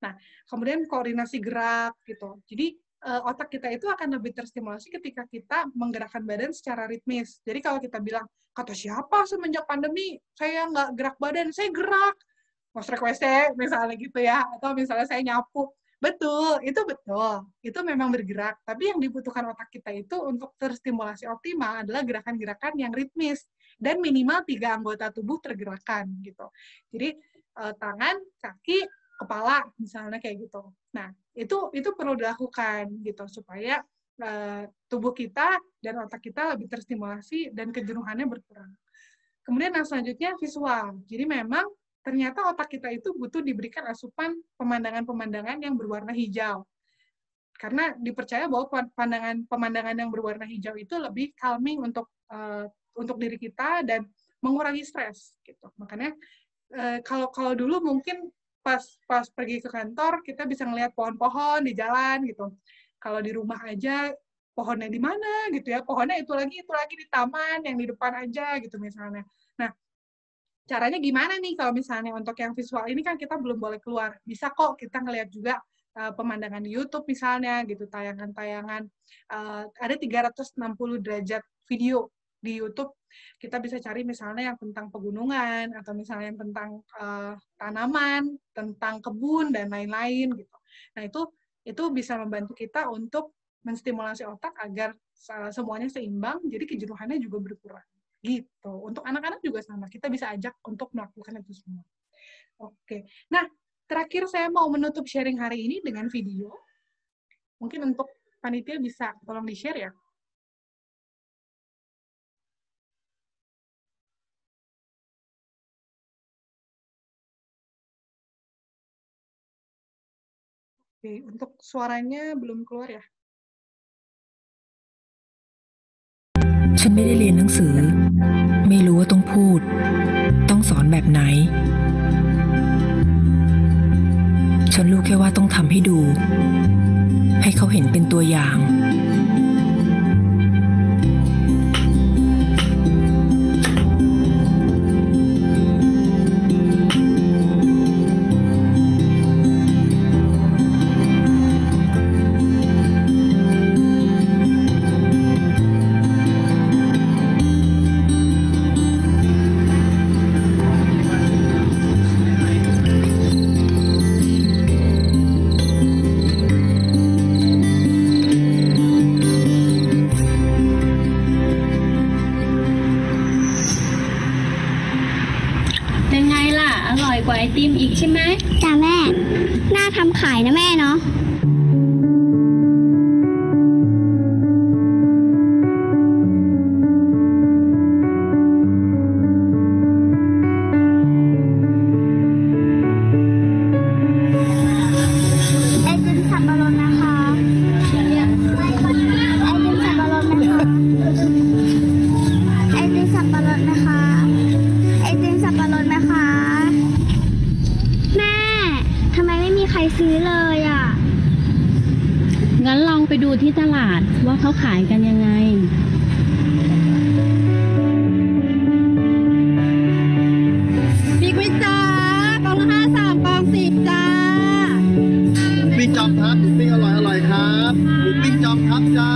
nah kemudian koordinasi gerak gitu jadi uh, otak kita itu akan lebih terstimulasi ketika kita menggerakkan badan secara ritmis jadi kalau kita bilang kata siapa semenjak pandemi saya nggak gerak badan saya gerak mau request misalnya gitu ya atau misalnya saya nyapu Betul, itu betul. Itu memang bergerak. Tapi yang dibutuhkan otak kita itu untuk terstimulasi optimal adalah gerakan-gerakan yang ritmis dan minimal tiga anggota tubuh tergerakkan gitu. Jadi eh, tangan, kaki, kepala misalnya kayak gitu. Nah itu itu perlu dilakukan gitu supaya e, tubuh kita dan otak kita lebih terstimulasi dan kejenuhannya berkurang. Kemudian yang selanjutnya visual. Jadi memang ternyata otak kita itu butuh diberikan asupan pemandangan-pemandangan yang berwarna hijau. Karena dipercaya bahwa pandangan pemandangan yang berwarna hijau itu lebih calming untuk uh, untuk diri kita dan mengurangi stres gitu. Makanya uh, kalau kalau dulu mungkin pas pas pergi ke kantor kita bisa ngelihat pohon-pohon di jalan gitu. Kalau di rumah aja pohonnya di mana gitu ya. Pohonnya itu lagi itu lagi di taman yang di depan aja gitu misalnya. Nah, caranya gimana nih kalau misalnya untuk yang visual ini kan kita belum boleh keluar. Bisa kok kita ngelihat juga uh, pemandangan di YouTube misalnya gitu tayangan-tayangan uh, ada 360 derajat video di YouTube kita bisa cari misalnya yang tentang pegunungan atau misalnya yang tentang uh, tanaman, tentang kebun dan lain-lain gitu. Nah itu itu bisa membantu kita untuk menstimulasi otak agar semuanya seimbang, jadi kejenuhannya juga berkurang. Gitu. Untuk anak-anak juga sama, kita bisa ajak untuk melakukan itu semua. Oke. Nah, terakhir saya mau menutup sharing hari ini dengan video. Mungkin untuk panitia bisa tolong di-share ya. Oke, untuk suaranya belum keluar ya. ฉันไม่ได้เรียนหนังสือไม่รู้ว่าต้องพูด ต้องสอนแบบไหน ฉันรู้แค่ว่าต้องทำให้ดู ให้เขาเห็นเป็นตัวอย่างปิ้งอร่อยอร่อยครับหมูปิ้งจอมทัพจ้า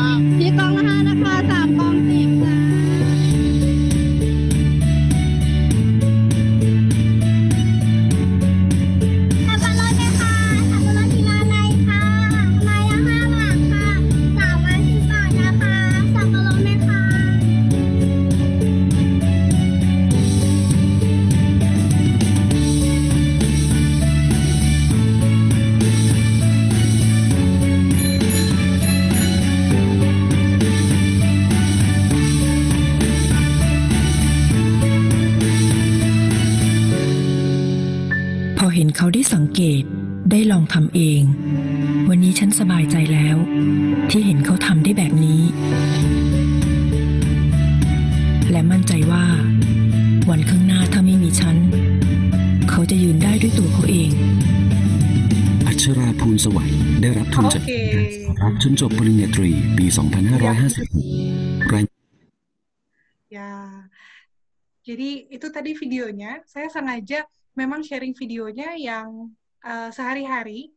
videonya, saya sengaja memang sharing videonya yang uh, sehari-hari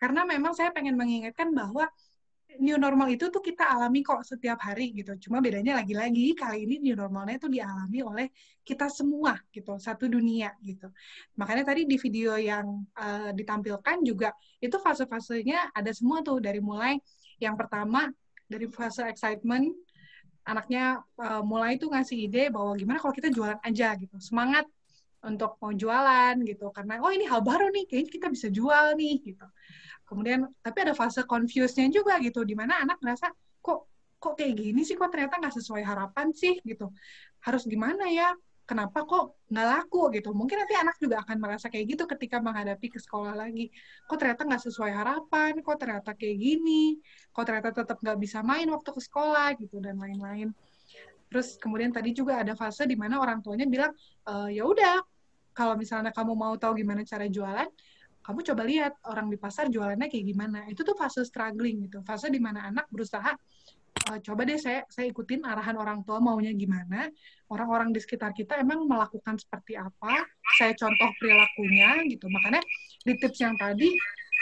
karena memang saya pengen mengingatkan bahwa new normal itu tuh kita alami kok setiap hari gitu. Cuma bedanya lagi-lagi kali ini new normalnya itu dialami oleh kita semua gitu, satu dunia gitu. Makanya tadi di video yang uh, ditampilkan juga itu fase-fasenya ada semua tuh dari mulai yang pertama dari fase excitement, anaknya uh, mulai tuh ngasih ide bahwa gimana kalau kita jualan aja gitu semangat untuk mau jualan gitu karena oh ini hal baru nih kayaknya kita bisa jual nih gitu kemudian tapi ada fase confuse-nya juga gitu di mana anak merasa kok kok kayak gini sih kok ternyata nggak sesuai harapan sih gitu harus gimana ya kenapa kok nggak laku gitu. Mungkin nanti anak juga akan merasa kayak gitu ketika menghadapi ke sekolah lagi. Kok ternyata nggak sesuai harapan, kok ternyata kayak gini, kok ternyata tetap nggak bisa main waktu ke sekolah gitu dan lain-lain. Terus kemudian tadi juga ada fase di mana orang tuanya bilang, e, ya udah, kalau misalnya kamu mau tahu gimana cara jualan, kamu coba lihat orang di pasar jualannya kayak gimana. Itu tuh fase struggling gitu, fase di mana anak berusaha uh, coba deh saya saya ikutin arahan orang tua maunya gimana orang-orang di sekitar kita emang melakukan seperti apa saya contoh perilakunya gitu makanya di tips yang tadi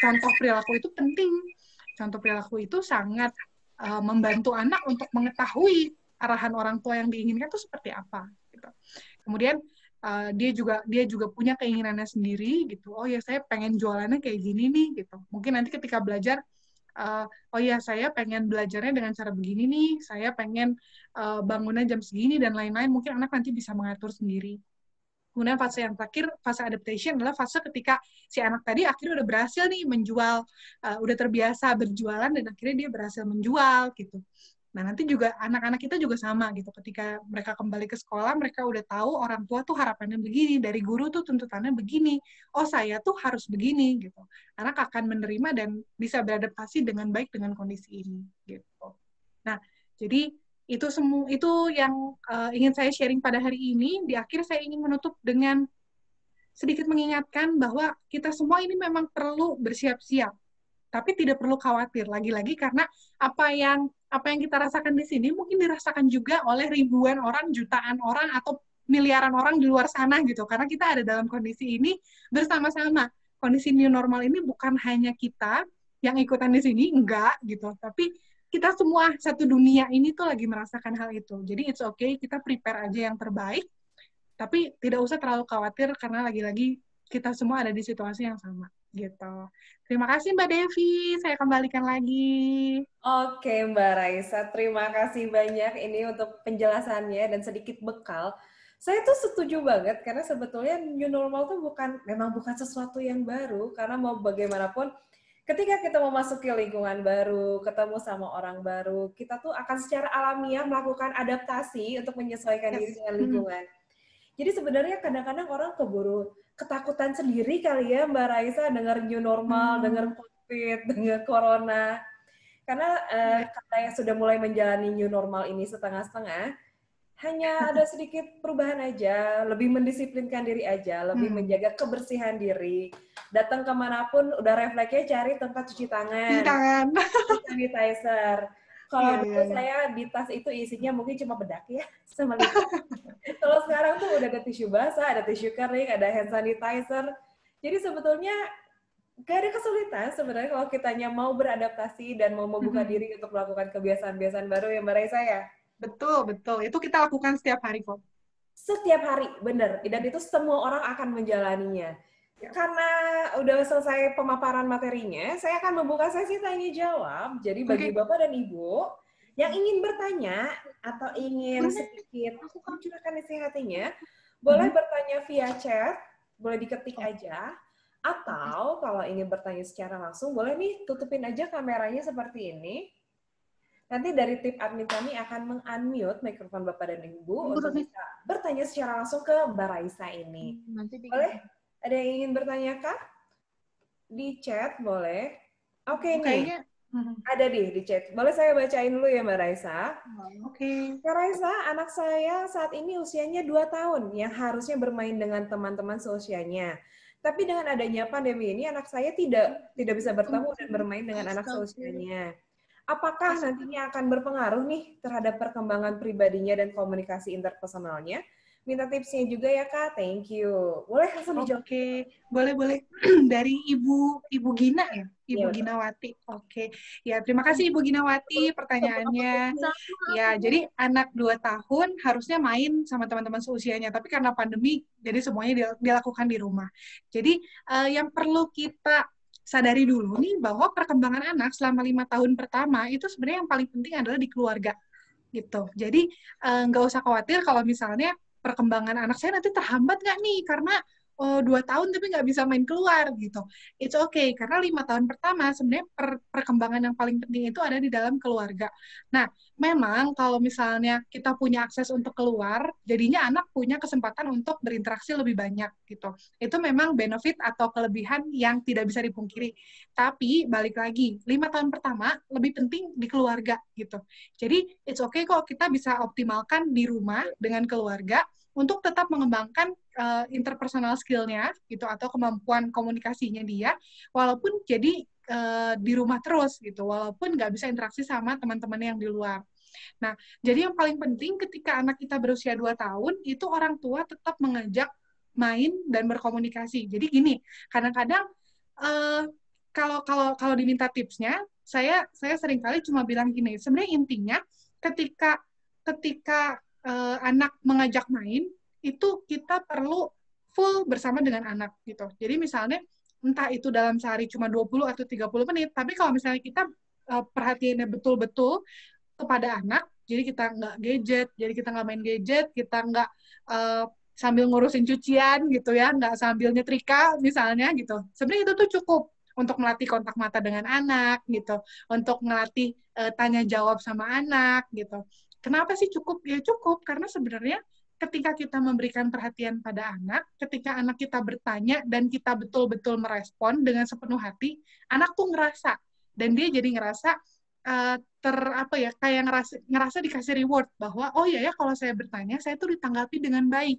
contoh perilaku itu penting contoh perilaku itu sangat uh, membantu anak untuk mengetahui arahan orang tua yang diinginkan itu seperti apa gitu kemudian Uh, dia juga dia juga punya keinginannya sendiri gitu oh ya saya pengen jualannya kayak gini nih gitu mungkin nanti ketika belajar uh, oh ya saya pengen belajarnya dengan cara begini nih, saya pengen uh, bangunnya jam segini dan lain-lain, mungkin anak nanti bisa mengatur sendiri. Kemudian fase yang terakhir, fase adaptation adalah fase ketika si anak tadi akhirnya udah berhasil nih menjual, uh, udah terbiasa berjualan dan akhirnya dia berhasil menjual gitu. Nah, nanti juga anak-anak kita juga sama gitu. Ketika mereka kembali ke sekolah, mereka udah tahu orang tua tuh harapannya begini, dari guru tuh tuntutannya begini. Oh, saya tuh harus begini gitu. Anak akan menerima dan bisa beradaptasi dengan baik dengan kondisi ini gitu. Nah, jadi itu semua itu yang uh, ingin saya sharing pada hari ini. Di akhir saya ingin menutup dengan sedikit mengingatkan bahwa kita semua ini memang perlu bersiap-siap tapi tidak perlu khawatir lagi-lagi karena apa yang apa yang kita rasakan di sini mungkin dirasakan juga oleh ribuan orang, jutaan orang atau miliaran orang di luar sana gitu. Karena kita ada dalam kondisi ini bersama-sama. Kondisi new normal ini bukan hanya kita yang ikutan di sini, enggak gitu. Tapi kita semua satu dunia ini tuh lagi merasakan hal itu. Jadi it's okay, kita prepare aja yang terbaik, tapi tidak usah terlalu khawatir karena lagi-lagi kita semua ada di situasi yang sama gitu. Terima kasih Mbak Devi, saya kembalikan lagi. Oke Mbak Raisa, terima kasih banyak ini untuk penjelasannya dan sedikit bekal. Saya tuh setuju banget karena sebetulnya new normal tuh bukan memang bukan sesuatu yang baru karena mau bagaimanapun ketika kita memasuki lingkungan baru, ketemu sama orang baru, kita tuh akan secara alamiah melakukan adaptasi untuk menyesuaikan yes. diri dengan lingkungan. Hmm jadi sebenarnya kadang-kadang orang keburu ketakutan sendiri kali ya Mbak Raisa dengar new normal, hmm. dengar COVID, dengar corona. Karena eh, iya. kata yang sudah mulai menjalani new normal ini setengah-setengah, hanya ada sedikit perubahan aja, lebih mendisiplinkan diri aja, lebih hmm. menjaga kebersihan diri. Datang kemanapun udah refleksnya cari tempat cuci tangan, cuci tangan, sanitizer. Kalau yeah, iya, iya, yeah, saya di tas itu isinya mungkin cuma bedak ya sama Kalau sekarang tuh udah ada tisu basah, ada tisu kering, ada hand sanitizer. Jadi sebetulnya gak ada kesulitan sebenarnya kalau kitanya mau beradaptasi dan mau membuka hmm. diri untuk melakukan kebiasaan-kebiasaan baru ya Mbak Raisa ya. Betul, betul. Itu kita lakukan setiap hari kok. Setiap hari, bener. Dan itu semua orang akan menjalaninya. Karena udah selesai pemaparan materinya, saya akan membuka sesi tanya jawab. Jadi bagi okay. Bapak dan Ibu yang ingin bertanya atau ingin sedikit curahkan isi hatinya, boleh mhm. bertanya via chat, boleh diketik aja. Atau kalau ingin bertanya secara langsung, boleh nih tutupin aja kameranya seperti ini. Nanti dari tip admin kami akan meng-unmute mikrofon Bapak dan Ibu untuk bisa bertanya secara langsung ke Mbak Raisa ini. Hmm, nanti Boleh? Ada yang ingin bertanya kak Di chat boleh. Oke okay, oh, nih. Ada deh di chat. Boleh saya bacain dulu ya Mbak Raisa? Oh, oke. Okay. Mbak Raisa, anak saya saat ini usianya 2 tahun yang harusnya bermain dengan teman-teman seusianya. Tapi dengan adanya pandemi ini anak saya tidak tidak bisa bertemu dan bermain dengan anak seusianya. Apakah nantinya akan berpengaruh nih terhadap perkembangan pribadinya dan komunikasi interpersonalnya? minta tipsnya juga ya kak. Thank you. Boleh langsung dijawab. Oke, boleh boleh dari Ibu Ibu Gina ya, iya, Ibu Gina Wati. Oke, okay. ya terima kasih Ibu Gina Wati iya, pertanyaannya. Ya jadi anak dua tahun harusnya main sama teman-teman seusianya, tapi karena pandemi jadi semuanya dilakukan di rumah. Jadi uh, yang perlu kita sadari dulu nih bahwa perkembangan anak selama lima tahun pertama itu sebenarnya yang paling penting adalah di keluarga gitu. Jadi eh, nggak uh, usah khawatir kalau misalnya perkembangan anak saya nanti terhambat nggak nih karena oh, dua tahun tapi nggak bisa main keluar gitu. It's okay karena lima tahun pertama sebenarnya per perkembangan yang paling penting itu ada di dalam keluarga. Nah, memang kalau misalnya kita punya akses untuk keluar, jadinya anak punya kesempatan untuk berinteraksi lebih banyak gitu. Itu memang benefit atau kelebihan yang tidak bisa dipungkiri. Tapi balik lagi, lima tahun pertama lebih penting di keluarga gitu. Jadi it's okay kok kita bisa optimalkan di rumah dengan keluarga untuk tetap mengembangkan uh, interpersonal skill-nya gitu atau kemampuan komunikasinya dia walaupun jadi uh, di rumah terus gitu walaupun nggak bisa interaksi sama teman-teman yang di luar. Nah, jadi yang paling penting ketika anak kita berusia 2 tahun itu orang tua tetap mengajak main dan berkomunikasi. Jadi gini, kadang-kadang uh, kalau kalau kalau diminta tipsnya, saya saya seringkali cuma bilang gini, sebenarnya intinya ketika ketika uh, anak mengajak main itu kita perlu full bersama dengan anak gitu. Jadi misalnya entah itu dalam sehari cuma 20 atau 30 menit, tapi kalau misalnya kita uh, perhatiannya betul-betul kepada anak, jadi kita nggak gadget, jadi kita nggak main gadget, kita nggak uh, sambil ngurusin cucian gitu ya, nggak sambil nyetrika misalnya gitu. Sebenarnya itu tuh cukup untuk melatih kontak mata dengan anak gitu, untuk melatih uh, tanya jawab sama anak gitu. Kenapa sih cukup? Ya cukup karena sebenarnya ketika kita memberikan perhatian pada anak, ketika anak kita bertanya dan kita betul-betul merespon dengan sepenuh hati, anak tuh ngerasa dan dia jadi ngerasa uh, ter apa ya kayak ngerasa ngerasa dikasih reward bahwa oh iya ya kalau saya bertanya saya tuh ditanggapi dengan baik.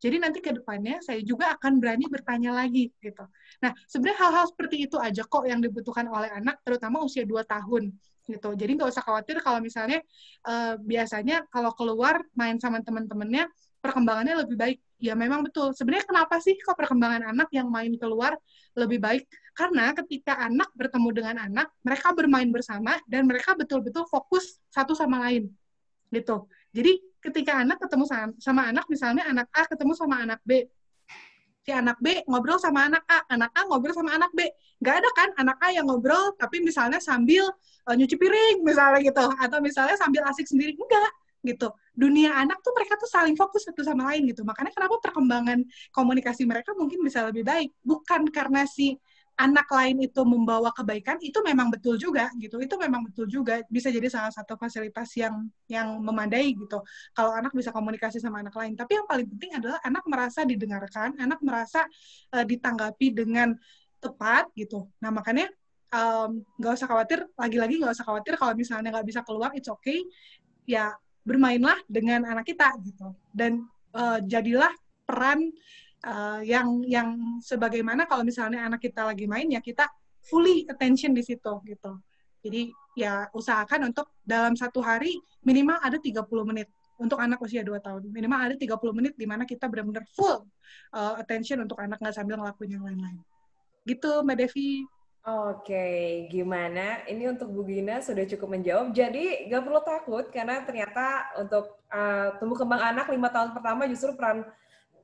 Jadi nanti ke depannya saya juga akan berani bertanya lagi gitu. Nah, sebenarnya hal-hal seperti itu aja kok yang dibutuhkan oleh anak terutama usia 2 tahun gitu. Jadi nggak usah khawatir kalau misalnya uh, biasanya kalau keluar main sama teman-temannya perkembangannya lebih baik. Ya memang betul. Sebenarnya kenapa sih kok perkembangan anak yang main keluar lebih baik? Karena ketika anak bertemu dengan anak, mereka bermain bersama dan mereka betul-betul fokus satu sama lain. Gitu. Jadi ketika anak ketemu sama, sama anak, misalnya anak A ketemu sama anak B, si anak B ngobrol sama anak A, anak A ngobrol sama anak B. Gak ada kan anak A yang ngobrol tapi misalnya sambil uh, nyuci piring misalnya gitu atau misalnya sambil asik sendiri enggak gitu. Dunia anak tuh mereka tuh saling fokus satu sama lain gitu. Makanya kenapa perkembangan komunikasi mereka mungkin bisa lebih baik bukan karena si anak lain itu membawa kebaikan itu memang betul juga gitu itu memang betul juga bisa jadi salah satu fasilitas yang yang memadai gitu kalau anak bisa komunikasi sama anak lain tapi yang paling penting adalah anak merasa didengarkan anak merasa uh, ditanggapi dengan tepat gitu nah makanya nggak um, usah khawatir lagi-lagi nggak -lagi usah khawatir kalau misalnya nggak bisa keluar it's okay ya bermainlah dengan anak kita gitu dan uh, jadilah peran uh, yang yang sebagaimana kalau misalnya anak kita lagi main ya kita fully attention di situ gitu. Jadi ya usahakan untuk dalam satu hari minimal ada 30 menit untuk anak usia 2 tahun. Minimal ada 30 menit di mana kita benar-benar full uh, attention untuk anak nggak sambil ngelakuin yang lain-lain. Gitu Mbak Devi. Oke, gimana? Ini untuk Bu Gina sudah cukup menjawab. Jadi nggak perlu takut karena ternyata untuk uh, tumbuh kembang anak lima tahun pertama justru peran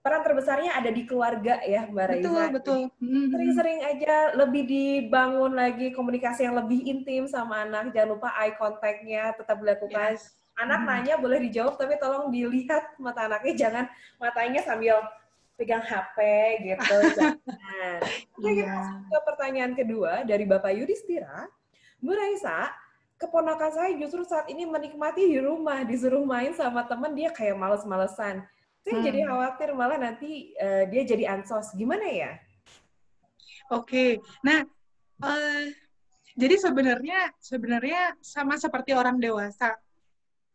peran terbesarnya ada di keluarga ya Mbak Raisa. Betul, betul. Mm-hmm. Sering-sering aja lebih dibangun lagi komunikasi yang lebih intim sama anak. Jangan lupa eye contact-nya tetap dilakukan. Yes. Anak hmm. nanya boleh dijawab tapi tolong dilihat mata anaknya jangan matanya sambil pegang HP gitu. jangan. Oke, yeah. kita iya. masuk ke pertanyaan kedua dari Bapak Yudhistira. Bu Raisa, keponakan saya justru saat ini menikmati di rumah, disuruh main sama teman dia kayak males-malesan saya hmm. jadi khawatir malah nanti uh, dia jadi ansos. Gimana ya? Oke. Okay. Nah, uh, jadi sebenarnya sebenarnya sama seperti orang dewasa.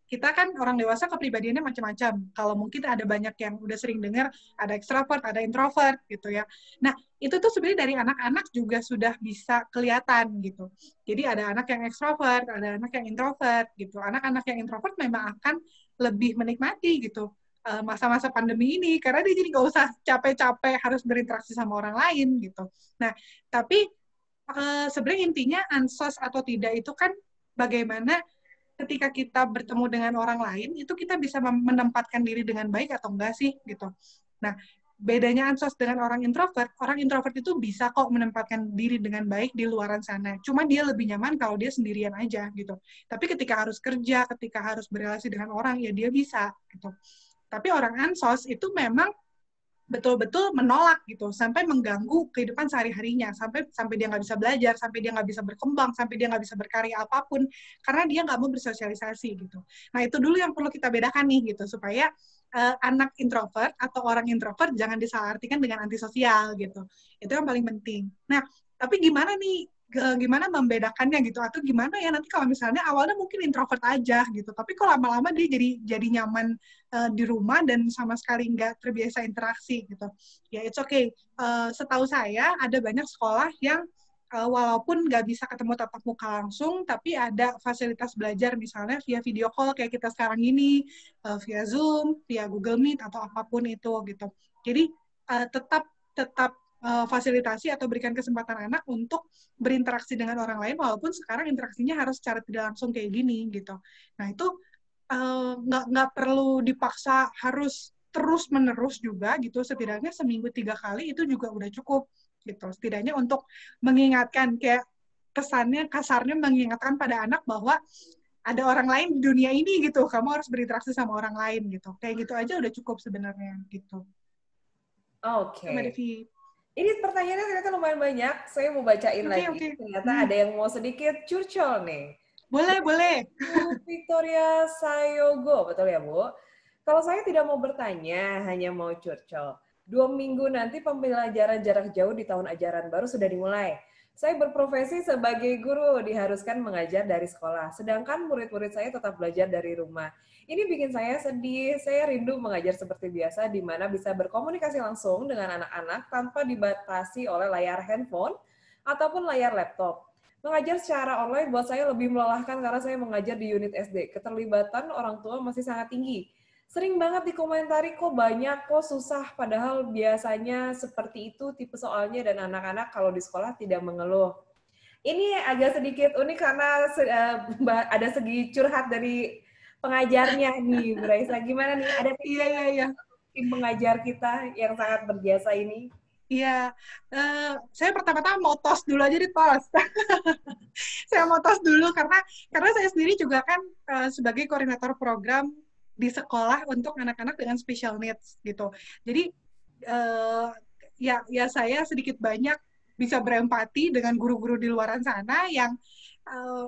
Kita kan orang dewasa kepribadiannya macam-macam. Kalau mungkin ada banyak yang udah sering dengar ada ekstrovert, ada introvert gitu ya. Nah, itu tuh sebenarnya dari anak-anak juga sudah bisa kelihatan gitu. Jadi ada anak yang ekstrovert, ada anak yang introvert gitu. Anak-anak yang introvert memang akan lebih menikmati gitu Eh, masa-masa pandemi ini karena dia jadi nggak usah capek-capek harus berinteraksi sama orang lain gitu. Nah, tapi eh, sebenarnya intinya ansos atau tidak itu kan bagaimana ketika kita bertemu dengan orang lain itu kita bisa menempatkan diri dengan baik atau enggak sih gitu. Nah, bedanya ansos dengan orang introvert, orang introvert itu bisa kok menempatkan diri dengan baik di luaran sana. Cuma dia lebih nyaman kalau dia sendirian aja gitu. Tapi ketika harus kerja, ketika harus berrelasi dengan orang ya dia bisa gitu. Tapi orang ansos itu memang betul-betul menolak gitu sampai mengganggu kehidupan sehari-harinya sampai sampai dia nggak bisa belajar sampai dia nggak bisa berkembang sampai dia nggak bisa berkarya apapun karena dia nggak mau bersosialisasi gitu nah itu dulu yang perlu kita bedakan nih gitu supaya uh, anak introvert atau orang introvert jangan disalahartikan dengan antisosial gitu itu yang paling penting nah tapi gimana nih gimana membedakannya gitu atau gimana ya nanti kalau misalnya awalnya mungkin introvert aja gitu tapi kalau lama-lama dia jadi jadi nyaman uh, di rumah dan sama sekali nggak terbiasa interaksi gitu ya it's okay uh, setahu saya ada banyak sekolah yang uh, walaupun nggak bisa ketemu tatap muka langsung tapi ada fasilitas belajar misalnya via video call kayak kita sekarang ini uh, via zoom via google meet atau apapun itu gitu jadi uh, tetap tetap Eh, fasilitasi atau berikan kesempatan anak untuk berinteraksi dengan orang lain walaupun sekarang interaksinya harus secara tidak langsung kayak gini gitu. Nah itu eh, nggak uh, nggak perlu dipaksa harus terus menerus juga gitu setidaknya seminggu tiga kali itu juga udah cukup gitu setidaknya untuk mengingatkan kayak kesannya kasarnya mengingatkan pada anak bahwa ada orang lain di dunia ini gitu kamu harus berinteraksi sama orang lain gitu kayak gitu aja udah cukup sebenarnya gitu oke okay. Ini pertanyaannya ternyata lumayan banyak. Saya mau bacain okay, lagi. Okay. Ternyata hmm. ada yang mau sedikit curcol nih. Boleh, Bu boleh. Victoria Sayogo, betul ya, Bu? Kalau saya tidak mau bertanya, hanya mau curcol. Dua minggu nanti pembelajaran jarak jauh di tahun ajaran baru sudah dimulai. Saya berprofesi sebagai guru, diharuskan mengajar dari sekolah. Sedangkan murid-murid saya tetap belajar dari rumah. Ini bikin saya sedih. Saya rindu mengajar seperti biasa, di mana bisa berkomunikasi langsung dengan anak-anak tanpa dibatasi oleh layar handphone ataupun layar laptop. Mengajar secara online buat saya lebih melelahkan karena saya mengajar di unit SD. Keterlibatan orang tua masih sangat tinggi sering banget dikomentari kok banyak, kok susah, padahal biasanya seperti itu tipe soalnya dan anak-anak kalau di sekolah tidak mengeluh. Ini agak sedikit unik karena eh, ada segi curhat dari pengajarnya nih, Bu Raisa. Gimana nih? Ada iya, iya, iya. tim pengajar kita yang sangat berjasa ini? Iya, uh, saya pertama-tama mau tos dulu aja di tos. saya mau tos dulu karena karena saya sendiri juga kan uh, sebagai koordinator program di sekolah untuk anak-anak dengan special needs gitu. Jadi uh, ya ya saya sedikit banyak bisa berempati dengan guru-guru di luar sana yang uh,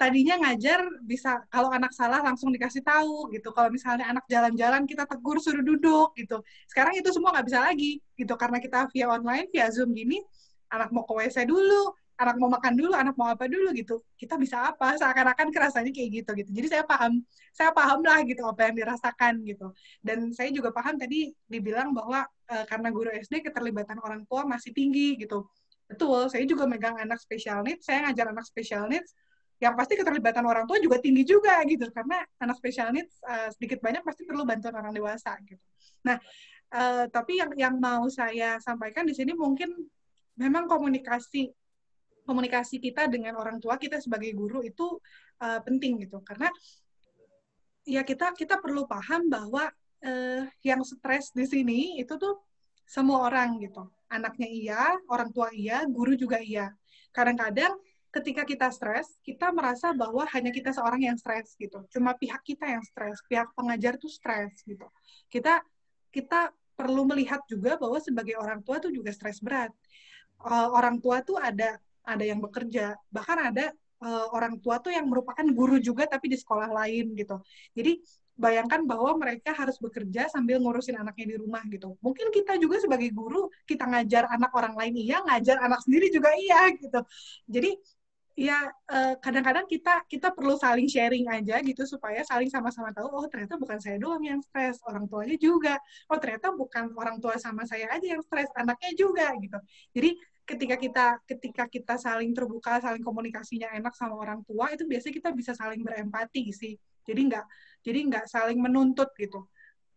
tadinya ngajar bisa kalau anak salah langsung dikasih tahu gitu. Kalau misalnya anak jalan-jalan kita tegur suruh duduk gitu. Sekarang itu semua nggak bisa lagi gitu karena kita via online via zoom gini anak mau ke WC dulu, anak mau makan dulu, anak mau apa dulu gitu. Kita bisa apa? Seakan-akan kerasanya kayak gitu gitu. Jadi saya paham, saya paham lah gitu apa yang dirasakan gitu. Dan saya juga paham tadi dibilang bahwa e, karena guru SD keterlibatan orang tua masih tinggi gitu. Betul, saya juga megang anak special needs, saya ngajar anak special needs yang pasti keterlibatan orang tua juga tinggi juga gitu karena anak special needs e, sedikit banyak pasti perlu bantuan orang dewasa gitu. Nah, e, tapi yang yang mau saya sampaikan di sini mungkin memang komunikasi komunikasi kita dengan orang tua kita sebagai guru itu uh, penting gitu karena ya kita kita perlu paham bahwa uh, yang stres di sini itu tuh semua orang gitu anaknya iya orang tua iya guru juga iya kadang-kadang ketika kita stres kita merasa bahwa hanya kita seorang yang stres gitu cuma pihak kita yang stres pihak pengajar tuh stres gitu kita kita perlu melihat juga bahwa sebagai orang tua tuh juga stres berat eh, orang tua tuh ada ada yang bekerja bahkan ada uh, orang tua tuh yang merupakan guru juga tapi di sekolah lain gitu jadi bayangkan bahwa mereka harus bekerja sambil ngurusin anaknya di rumah gitu mungkin kita juga sebagai guru kita ngajar anak orang lain iya ngajar anak sendiri juga iya gitu jadi ya eh, kadang-kadang uh, kita kita perlu saling sharing aja gitu supaya saling sama-sama tahu oh ternyata bukan saya doang yang stres orang tuanya juga oh ternyata bukan orang tua sama saya aja yang stres anaknya juga gitu jadi ketika kita ketika kita saling terbuka saling komunikasinya enak sama orang tua itu biasanya kita bisa saling berempati sih jadi nggak jadi nggak saling menuntut gitu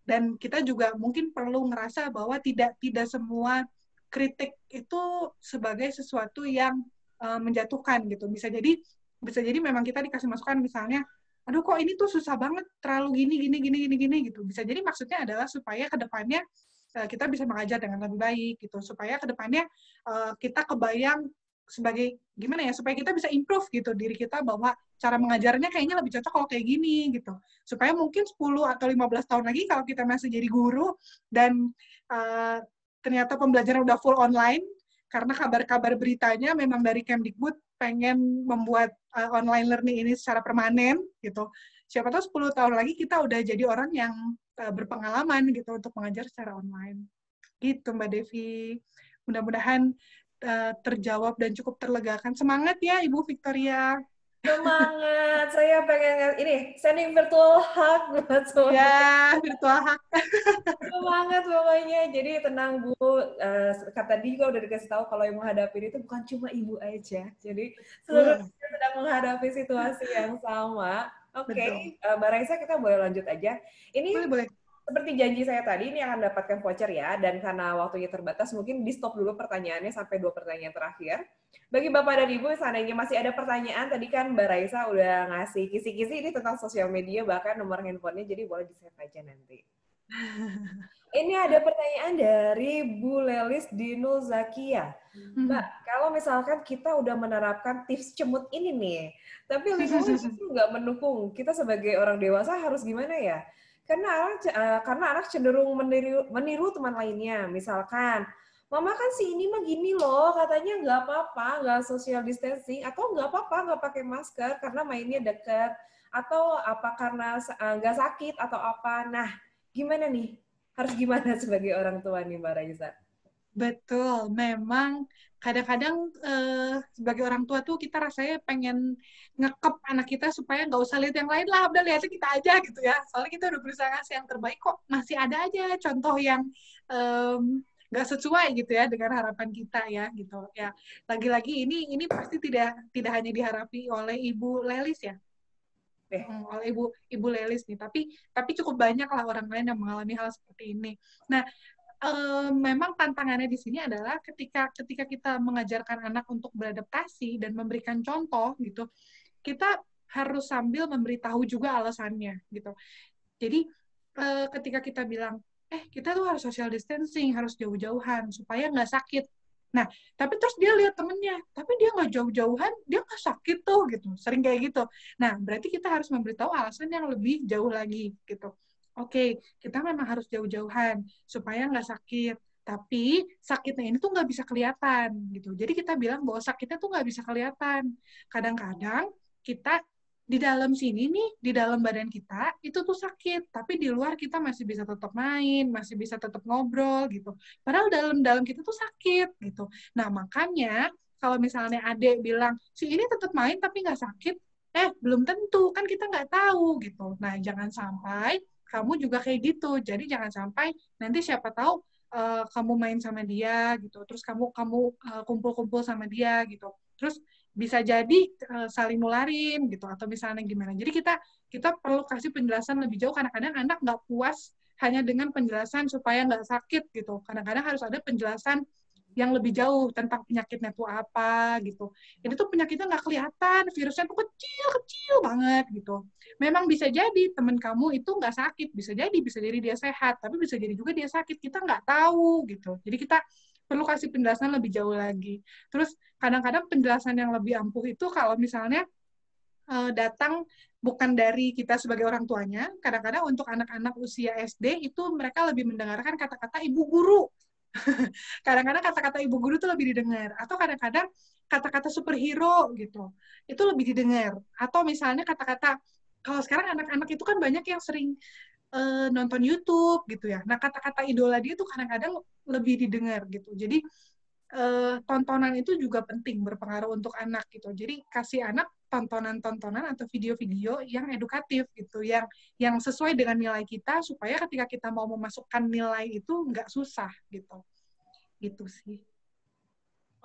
dan kita juga mungkin perlu ngerasa bahwa tidak tidak semua kritik itu sebagai sesuatu yang uh, menjatuhkan gitu bisa jadi bisa jadi memang kita dikasih masukan misalnya aduh kok ini tuh susah banget terlalu gini gini gini gini gini gitu bisa jadi maksudnya adalah supaya kedepannya Eh, kita bisa mengajar dengan lebih baik gitu supaya kedepannya uh, eh, kita kebayang sebagai gimana ya supaya kita bisa improve gitu diri kita bahwa cara mengajarnya kayaknya lebih cocok kalau kayak gini gitu supaya mungkin 10 atau 15 tahun lagi kalau kita masih jadi guru dan uh, ternyata pembelajaran udah full online karena kabar-kabar beritanya memang dari Kemdikbud pengen membuat uh, online learning ini secara permanen gitu siapa tahu 10 tahun lagi kita udah jadi orang yang uh, berpengalaman gitu untuk mengajar secara online. Gitu Mbak Devi. Mudah-mudahan uh, terjawab dan cukup terlegakan. Semangat ya Ibu Victoria. Semangat, saya pengen ini sending virtual hug buat semua. Ya, virtual hug. Semangat pokoknya. Jadi tenang Bu, uh, eh, kata tadi juga udah dikasih tahu kalau yang menghadapi itu bukan cuma ibu aja. Jadi seluruh uh. sedang menghadapi situasi yang sama Oke, okay. uh, eh, Mbak Raisa kita boleh lanjut aja. Ini boleh, boleh. Seperti janji saya tadi, ini akan dapatkan voucher ya, dan karena waktunya terbatas, mungkin di-stop dulu pertanyaannya sampai dua pertanyaan terakhir. Bagi Bapak dan Ibu, seandainya masih ada pertanyaan, tadi kan Mbak Raisa udah ngasih kisi-kisi ini tentang sosial media, bahkan nomor handphonenya, jadi boleh di-save aja nanti. Ini ada pertanyaan dari Bu Lelis Dino Zakia. Hmm. Mbak, kalau misalkan kita udah menerapkan tips cemut ini nih, tapi lingkungan itu nggak mendukung, kita sebagai orang dewasa harus gimana ya? Karena anak, eh, karena anak cenderung meniru, meniru teman lainnya, misalkan, Mama kan si ini mah gini loh, katanya nggak apa-apa, nggak social distancing, atau nggak apa-apa nggak pakai masker karena mainnya deket, atau apa karena eh, nggak sakit atau apa. Nah, gimana nih? Harus gimana sebagai orang tua nih Mbak Raisa? Betul, memang kadang-kadang eh, sebagai orang tua tuh kita rasanya pengen ngekep anak kita supaya nggak usah lihat yang lain lah, udah lihatnya kita aja gitu ya. Soalnya kita udah berusaha ngasih yang terbaik kok masih ada aja contoh yang nggak gak sesuai gitu ya dengan harapan kita ya gitu ya. Lagi-lagi ini ini pasti tidak tidak hanya diharapi oleh Ibu Lelis ya, deh oleh ibu ibu Lelis nih tapi tapi cukup banyak lah orang lain yang mengalami hal seperti ini nah eh, memang tantangannya di sini adalah ketika ketika kita mengajarkan anak untuk beradaptasi dan memberikan contoh gitu, kita harus sambil memberitahu juga alasannya gitu. Jadi uh, ketika kita bilang eh kita tuh harus social distancing, harus jauh-jauhan supaya nggak sakit Nah, tapi terus dia lihat temennya, tapi dia nggak jauh-jauhan, dia nggak sakit tuh gitu, sering kayak gitu. Nah, berarti kita harus memberitahu alasan yang lebih jauh lagi gitu. Oke, okay, kita memang harus jauh-jauhan supaya nggak sakit. Tapi sakitnya ini tuh nggak bisa kelihatan gitu. Jadi kita bilang bahwa sakitnya tuh nggak bisa kelihatan. Kadang-kadang kita di dalam sini nih, di dalam badan kita itu tuh sakit, tapi di luar kita masih bisa tetap main, masih bisa tetap ngobrol gitu. Padahal dalam-dalam kita tuh sakit gitu. Nah, makanya kalau misalnya adek bilang, si ini tetap main tapi nggak sakit, eh belum tentu, kan kita nggak tahu gitu. Nah, jangan sampai kamu juga kayak gitu. Jadi jangan sampai nanti siapa tahu uh, kamu main sama dia gitu, terus kamu kamu eh, kumpul-kumpul uh, kumpul -kumpul sama dia gitu. Terus bisa jadi uh, saling nularin gitu atau misalnya gimana. Jadi kita kita perlu kasih penjelasan lebih jauh. karena kadang anak nggak puas hanya dengan penjelasan supaya nggak sakit gitu. Kadang-kadang harus ada penjelasan yang lebih jauh tentang penyakitnya itu apa gitu. Jadi tuh penyakitnya nggak kelihatan, virusnya tuh kecil kecil banget gitu. Memang bisa jadi teman kamu itu nggak sakit, bisa jadi bisa jadi dia sehat, tapi bisa jadi juga dia sakit. Kita nggak tahu gitu. Jadi kita perlu kasih penjelasan lebih jauh lagi. Terus kadang-kadang penjelasan yang lebih ampuh itu kalau misalnya eh, datang bukan dari kita sebagai orang tuanya, kadang-kadang untuk anak-anak usia SD itu mereka lebih mendengarkan kata-kata ibu guru. kadang-kadang kata-kata ibu guru itu lebih didengar atau kadang-kadang kata-kata superhero gitu. Itu lebih didengar atau misalnya kata-kata kalau sekarang anak-anak itu kan banyak yang sering uh, nonton YouTube gitu ya. Nah kata-kata idola dia tuh kadang-kadang lebih didengar gitu. Jadi uh, tontonan itu juga penting berpengaruh untuk anak gitu. Jadi kasih anak tontonan-tontonan atau video-video yang edukatif gitu, yang yang sesuai dengan nilai kita supaya ketika kita mau memasukkan nilai itu nggak susah gitu. Gitu sih.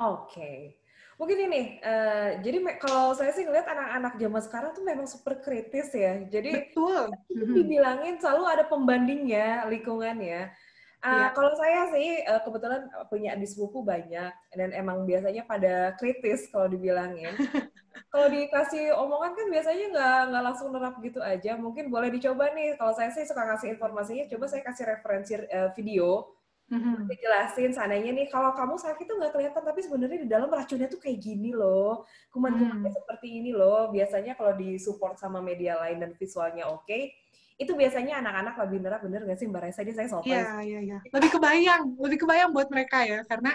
Oke. Mungkin ini, uh, jadi kalau saya sih ngeliat anak-anak zaman sekarang tuh memang super kritis ya. Jadi Betul. Mhm. dibilangin selalu ada pembandingnya lingkungannya. Uh, ya. Kalau saya sih uh, kebetulan punya di sepupu banyak dan emang biasanya pada kritis kalau dibilangin. kalau dikasih omongan kan biasanya nggak nggak langsung nerap gitu aja. Mungkin boleh dicoba nih. Kalau saya sih suka ngasih informasinya, coba saya kasih referensi uh, video Mm-hmm. Dijelasin sananya nih kalau kamu sakit tuh nggak kelihatan tapi sebenarnya di dalam racunnya tuh kayak gini loh. Kuman-kumannya mm. seperti ini loh. Biasanya kalau disupport sama media lain dan visualnya oke, okay, itu biasanya anak-anak lebih nerap bener gak sih Mbak Reza Ini saya sopan. Iya, iya, iya. Lebih kebayang, lebih kebayang buat mereka ya. Karena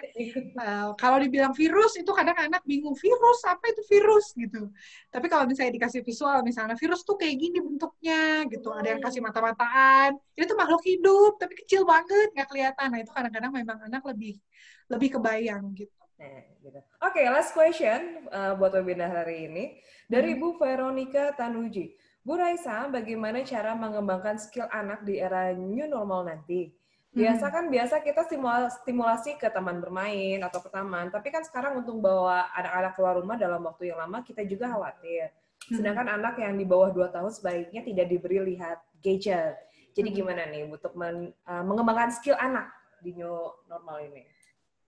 uh, kalau dibilang virus, itu kadang anak bingung, virus apa itu virus gitu. Tapi kalau misalnya dikasih visual, misalnya virus tuh kayak gini bentuknya gitu. Ada yang kasih hmm. mata-mataan, ini tuh makhluk hidup, tapi kecil banget, nggak kelihatan. Nah itu kadang-kadang memang anak lebih lebih kebayang gitu. Nah, gitu. Oke, okay, last question uh, buat webinar hari ini dari hmm. Bu Veronica Tanuji. Bu Raisa, bagaimana cara mengembangkan skill anak di era new normal nanti? Hmm. Biasa kan biasa kita stimulasi ke teman bermain atau ke taman, tapi kan sekarang untuk bawa anak-anak keluar rumah dalam waktu yang lama kita juga khawatir. Hmm. Sedangkan hmm. anak yang di bawah 2 tahun sebaiknya tidak diberi lihat gadget. Jadi hmm. gimana nih untuk men, uh, mengembangkan skill anak di new normal ini?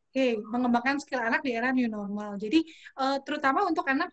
Oke, okay, mengembangkan skill anak di era new normal. Jadi uh, terutama untuk anak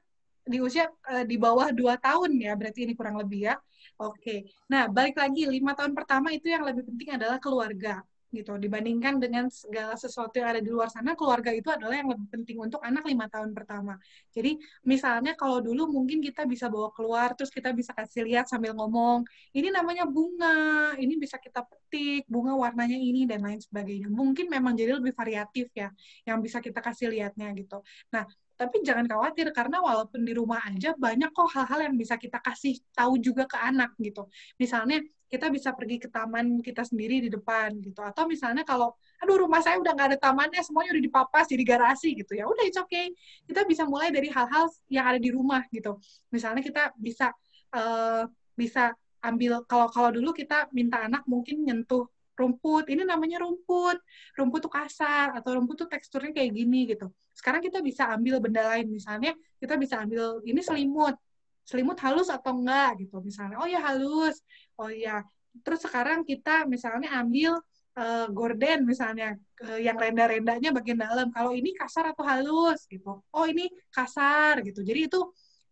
di usia uh, di bawah 2 tahun ya, berarti ini kurang lebih ya. Oke. Okay. Nah, balik lagi lima tahun pertama itu yang lebih penting adalah keluarga gitu dibandingkan dengan segala sesuatu yang ada di luar sana keluarga itu adalah yang lebih penting untuk anak lima tahun pertama jadi misalnya kalau dulu mungkin kita bisa bawa keluar terus kita bisa kasih lihat sambil ngomong ini namanya bunga ini bisa kita petik bunga warnanya ini dan lain sebagainya mungkin memang jadi lebih variatif ya yang bisa kita kasih lihatnya gitu nah tapi jangan khawatir karena walaupun di rumah aja banyak kok hal-hal yang bisa kita kasih tahu juga ke anak gitu. Misalnya kita bisa pergi ke taman kita sendiri di depan gitu atau misalnya kalau aduh rumah saya udah nggak ada tamannya semuanya udah dipapas jadi garasi gitu ya udah it's okay kita bisa mulai dari hal-hal yang ada di rumah gitu misalnya kita bisa uh, bisa ambil kalau kalau dulu kita minta anak mungkin nyentuh rumput ini namanya rumput rumput tuh kasar atau rumput tuh teksturnya kayak gini gitu sekarang kita bisa ambil benda lain misalnya kita bisa ambil ini selimut selimut halus atau enggak gitu misalnya oh ya halus oh ya terus sekarang kita misalnya ambil uh, gorden misalnya uh, yang renda-rendanya bagian dalam kalau ini kasar atau halus gitu oh ini kasar gitu jadi itu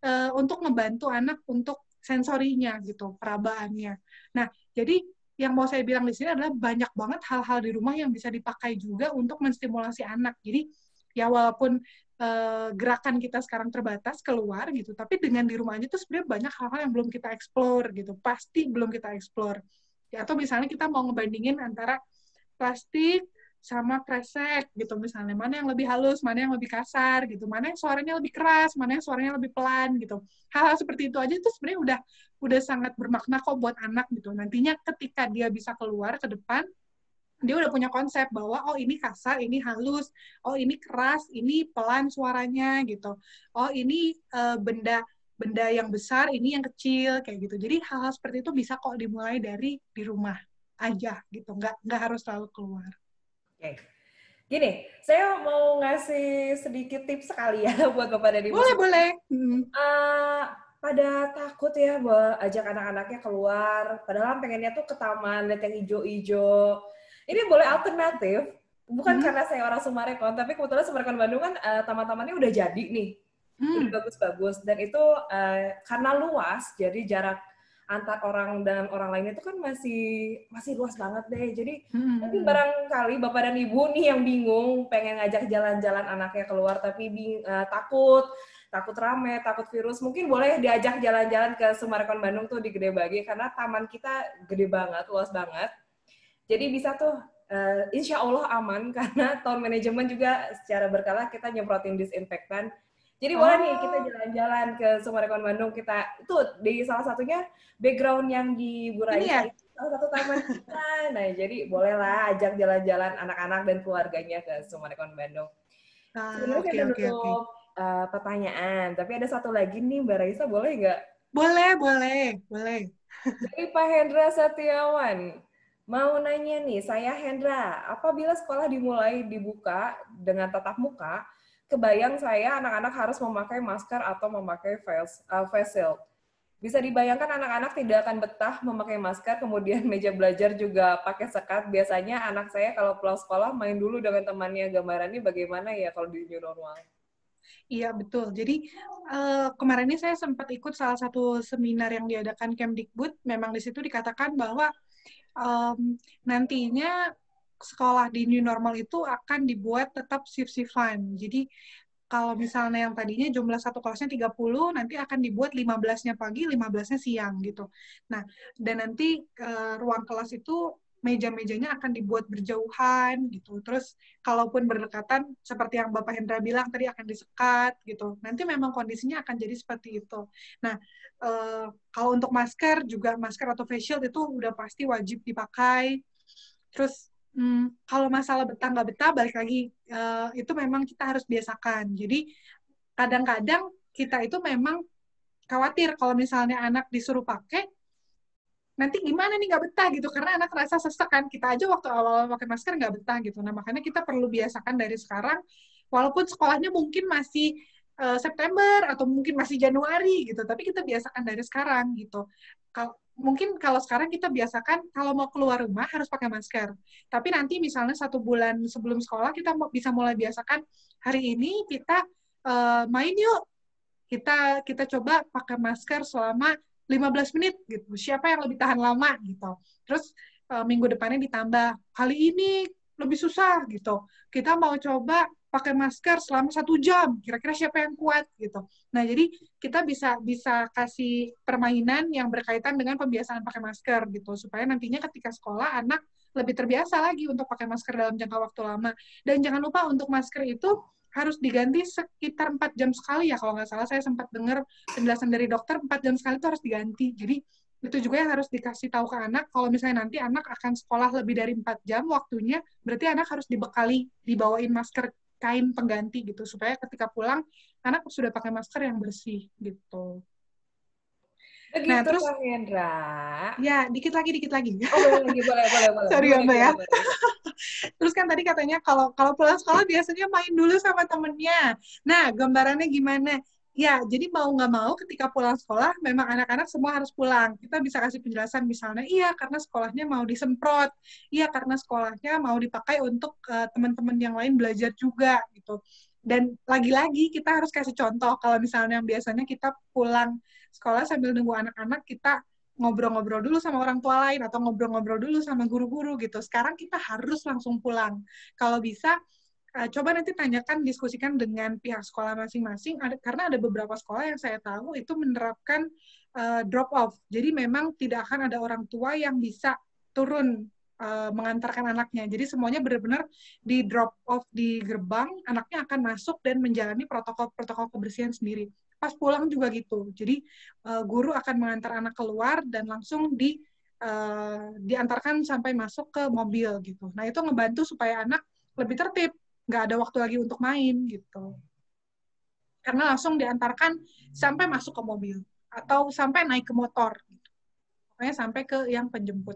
uh, untuk membantu anak untuk sensorinya gitu perabaannya nah jadi yang mau saya bilang di sini adalah banyak banget hal-hal di rumah yang bisa dipakai juga untuk menstimulasi anak. Jadi ya walaupun uh, gerakan kita sekarang terbatas keluar gitu, tapi dengan di rumah aja tuh sebenarnya banyak hal-hal yang belum kita explore gitu, pasti belum kita explore. Ya, atau misalnya kita mau ngebandingin antara plastik sama kresek gitu misalnya mana yang lebih halus mana yang lebih kasar gitu mana yang suaranya lebih keras mana yang suaranya lebih pelan gitu hal-hal seperti itu aja itu sebenarnya udah udah sangat bermakna kok buat anak gitu nantinya ketika dia bisa keluar ke depan dia udah punya konsep bahwa oh ini kasar, ini halus, oh ini keras, ini pelan suaranya gitu. Oh ini uh, benda benda yang besar, ini yang kecil kayak gitu. Jadi hal-hal seperti itu bisa kok dimulai dari di rumah aja gitu, nggak nggak harus selalu keluar. Oke, Gini, saya mau ngasih sedikit tips sekali ya buat Bapak dan Ibu. Boleh, boleh. Hmm. Uh, pada takut ya buat ajak anak-anaknya keluar, padahal pengennya tuh ke taman, lihat yang hijau-hijau. Ini boleh alternatif, bukan hmm. karena saya orang Sumarekon, oh, tapi kebetulan Sumarekon Bandung kan uh, taman-tamannya udah jadi nih. Hmm. Udah bagus-bagus. Dan itu uh, karena luas, jadi jarak antar orang dan orang lain itu kan masih masih luas banget deh. Jadi hmm. mungkin barangkali bapak dan ibu nih yang bingung pengen ngajak jalan-jalan anaknya keluar tapi bing, uh, eh, takut takut rame, takut virus. Mungkin boleh diajak jalan-jalan ke Sumarekon Bandung tuh di Gede Bagi karena taman kita gede banget, luas banget. Jadi bisa tuh uh, insya Allah aman karena tahun manajemen juga secara berkala kita nyemprotin disinfektan jadi boleh oh. nih kita oh. jalan-jalan ke Summarecon Bandung kita itu di salah satunya background yang di Buraya ya? salah satu taman kita. Nah jadi bolehlah ajak jalan-jalan anak-anak dan keluarganya ke Summarecon Bandung. Ah, Sebenarnya okay, okay, okay. Uh, eh, pertanyaan, tapi ada satu lagi nih Mbak Raisa boleh nggak? Boleh, boleh, boleh. Dari Pak Hendra Setiawan, mau nanya nih, saya Hendra, apabila sekolah dimulai dibuka dengan tatap muka, kebayang saya anak-anak harus memakai masker atau memakai face, uh, face shield. Bisa dibayangkan anak-anak tidak akan betah memakai masker, kemudian meja belajar juga pakai sekat. Biasanya anak saya kalau pulang sekolah main dulu dengan temannya gambarannya bagaimana ya kalau di new normal. Iya betul. Jadi uh, kemarin ini saya sempat ikut salah satu seminar yang diadakan Kemdikbud. Memang di situ dikatakan bahwa um, nantinya sekolah di new normal itu akan dibuat tetap shift-shiftan. Jadi kalau misalnya yang tadinya jumlah satu kelasnya 30, nanti akan dibuat 15-nya pagi, 15-nya siang gitu. Nah, dan nanti e, ruang kelas itu meja-mejanya akan dibuat berjauhan gitu. Terus kalaupun berdekatan seperti yang Bapak Hendra bilang tadi akan disekat gitu. Nanti memang kondisinya akan jadi seperti itu. Nah, e, kalau untuk masker juga masker atau facial itu udah pasti wajib dipakai. Terus Hmm, kalau masalah betah nggak betah balik lagi uh, itu memang kita harus biasakan. Jadi kadang-kadang kita itu memang khawatir kalau misalnya anak disuruh pakai nanti gimana nih nggak betah gitu karena anak rasa sesek kan kita aja waktu awal pakai masker nggak betah gitu nah makanya kita perlu biasakan dari sekarang walaupun sekolahnya mungkin masih eh, September atau mungkin masih Januari gitu tapi kita biasakan dari sekarang gitu mungkin kalau sekarang kita biasakan kalau mau keluar rumah harus pakai masker. Tapi nanti misalnya satu bulan sebelum sekolah kita bisa mulai biasakan hari ini kita uh, main yuk. Kita kita coba pakai masker selama 15 menit gitu. Siapa yang lebih tahan lama gitu. Terus uh, minggu depannya ditambah kali ini lebih susah gitu. Kita mau coba pakai masker selama satu jam kira-kira siapa yang kuat gitu nah jadi kita bisa bisa kasih permainan yang berkaitan dengan pembiasaan pakai masker gitu supaya nantinya ketika sekolah anak lebih terbiasa lagi untuk pakai masker dalam jangka waktu lama dan jangan lupa untuk masker itu harus diganti sekitar 4 jam sekali ya kalau nggak salah saya sempat dengar penjelasan dari dokter 4 jam sekali itu harus diganti jadi itu juga yang harus dikasih tahu ke anak kalau misalnya nanti anak akan sekolah lebih dari empat jam waktunya berarti anak harus dibekali dibawain masker kain pengganti gitu supaya ketika pulang anak sudah pakai masker yang bersih gitu. Nah, Begitu, nah terus Pak Hendra. Ya, dikit lagi, dikit lagi. Oh, boleh, boleh, boleh, boleh. Sorry boleh, Mbak ya. terus kan tadi katanya kalau kalau pulang sekolah biasanya main dulu sama temennya. Nah, gambarannya gimana? Ya, jadi mau nggak mau ketika pulang sekolah, memang anak-anak semua harus pulang. Kita bisa kasih penjelasan misalnya, iya karena sekolahnya mau disemprot, iya karena sekolahnya mau dipakai untuk uh, teman-teman yang lain belajar juga gitu. Dan lagi-lagi kita harus kasih contoh kalau misalnya yang biasanya kita pulang sekolah sambil nunggu anak-anak kita ngobrol-ngobrol dulu sama orang tua lain atau ngobrol-ngobrol dulu sama guru-guru gitu. Sekarang kita harus langsung pulang. Kalau bisa uh, coba nanti tanyakan, diskusikan dengan pihak sekolah masing-masing, ada, karena ada beberapa sekolah yang saya tahu itu menerapkan uh, drop off. Jadi memang tidak akan ada orang tua yang bisa turun uh, mengantarkan anaknya. Jadi semuanya benar-benar di drop off di gerbang, anaknya akan masuk dan menjalani protokol-protokol kebersihan sendiri. Pas pulang juga gitu. Jadi uh, guru akan mengantar anak keluar dan langsung di uh, diantarkan sampai masuk ke mobil gitu. Nah itu ngebantu supaya anak lebih tertib nggak ada waktu lagi untuk main gitu karena langsung diantarkan sampai masuk ke mobil atau sampai naik ke motor gitu. pokoknya sampai ke yang penjemput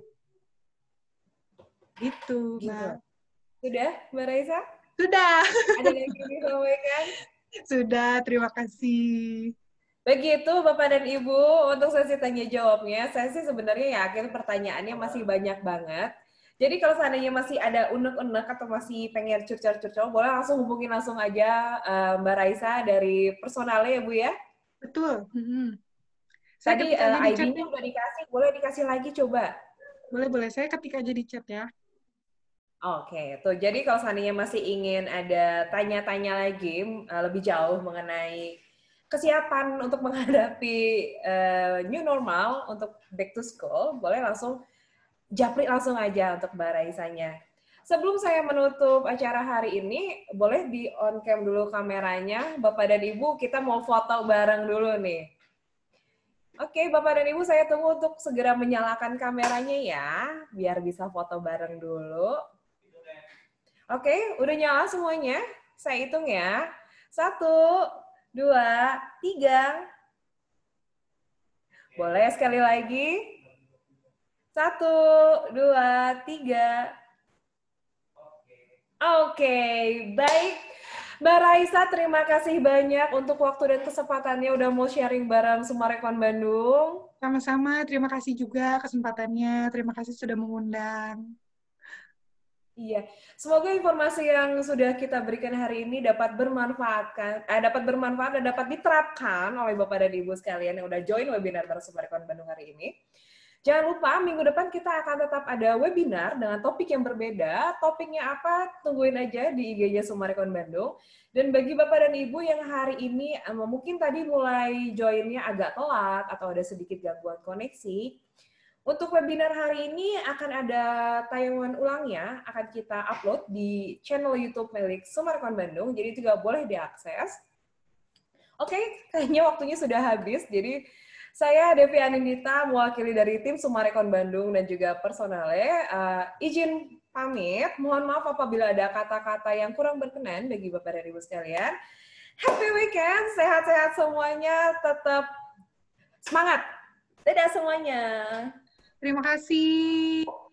gitu, gitu. sudah mbak Raisa sudah ada yang ingin sudah terima kasih Begitu Bapak dan Ibu untuk sesi tanya jawabnya. Saya sih sebenarnya yakin pertanyaannya masih banyak banget. Jadi kalau seandainya masih ada unek-unek atau masih pengen curcol-curcol, boleh langsung hubungin langsung aja eh, Mbak Raisa dari personalnya ya Bu ya? Betul. Hmm. Tadi uh, eh, ID-nya ya. udah dikasih, boleh dikasih lagi coba? Boleh, boleh. Saya ketika aja di chat ya. Oke, okay, tuh jadi kalau seandainya masih ingin ada tanya-tanya lagi uh, lebih jauh mengenai kesiapan untuk menghadapi uh, new normal untuk back to school, boleh langsung Japri langsung aja untuk Mbak Raisanya. Sebelum saya menutup acara hari ini, boleh di on cam dulu kameranya, Bapak dan Ibu, kita mau foto bareng dulu nih. Oke, Bapak dan Ibu, saya tunggu untuk segera menyalakan kameranya ya, biar bisa foto bareng dulu. Oke, udah nyala semuanya? Saya hitung ya. Satu, dua, tiga. Boleh sekali lagi? Satu, dua, tiga. Oke, okay, baik. Mbak Raisa, terima kasih banyak untuk waktu dan kesempatannya udah mau sharing bareng Sumarekon Bandung. Sama-sama, terima kasih juga kesempatannya. Terima kasih sudah mengundang. Iya, semoga informasi yang sudah kita berikan hari ini dapat bermanfaatkan, eh, dapat bermanfaat dan dapat diterapkan oleh Bapak dan Ibu sekalian yang udah join webinar Sumarekon Bandung hari ini. Jangan lupa minggu depan kita akan tetap ada webinar dengan topik yang berbeda. Topiknya apa? Tungguin aja di IG-nya Sumarekon Bandung. Dan bagi Bapak dan Ibu yang hari ini mungkin tadi mulai joinnya agak telat atau ada sedikit gangguan koneksi, untuk webinar hari ini akan ada tayangan ulangnya, akan kita upload di channel YouTube milik Sumarekon Bandung, jadi juga boleh diakses. Oke, okay, kayaknya waktunya sudah habis, jadi saya Devi Anindita, mewakili dari tim Sumarekon Bandung dan juga personalnya. Uh, eh, izin pamit, mohon maaf apabila ada kata-kata yang kurang berkenan bagi Bapak dan Ibu sekalian. Happy weekend, sehat-sehat semuanya, tetap semangat. Dadah semuanya. Terima kasih.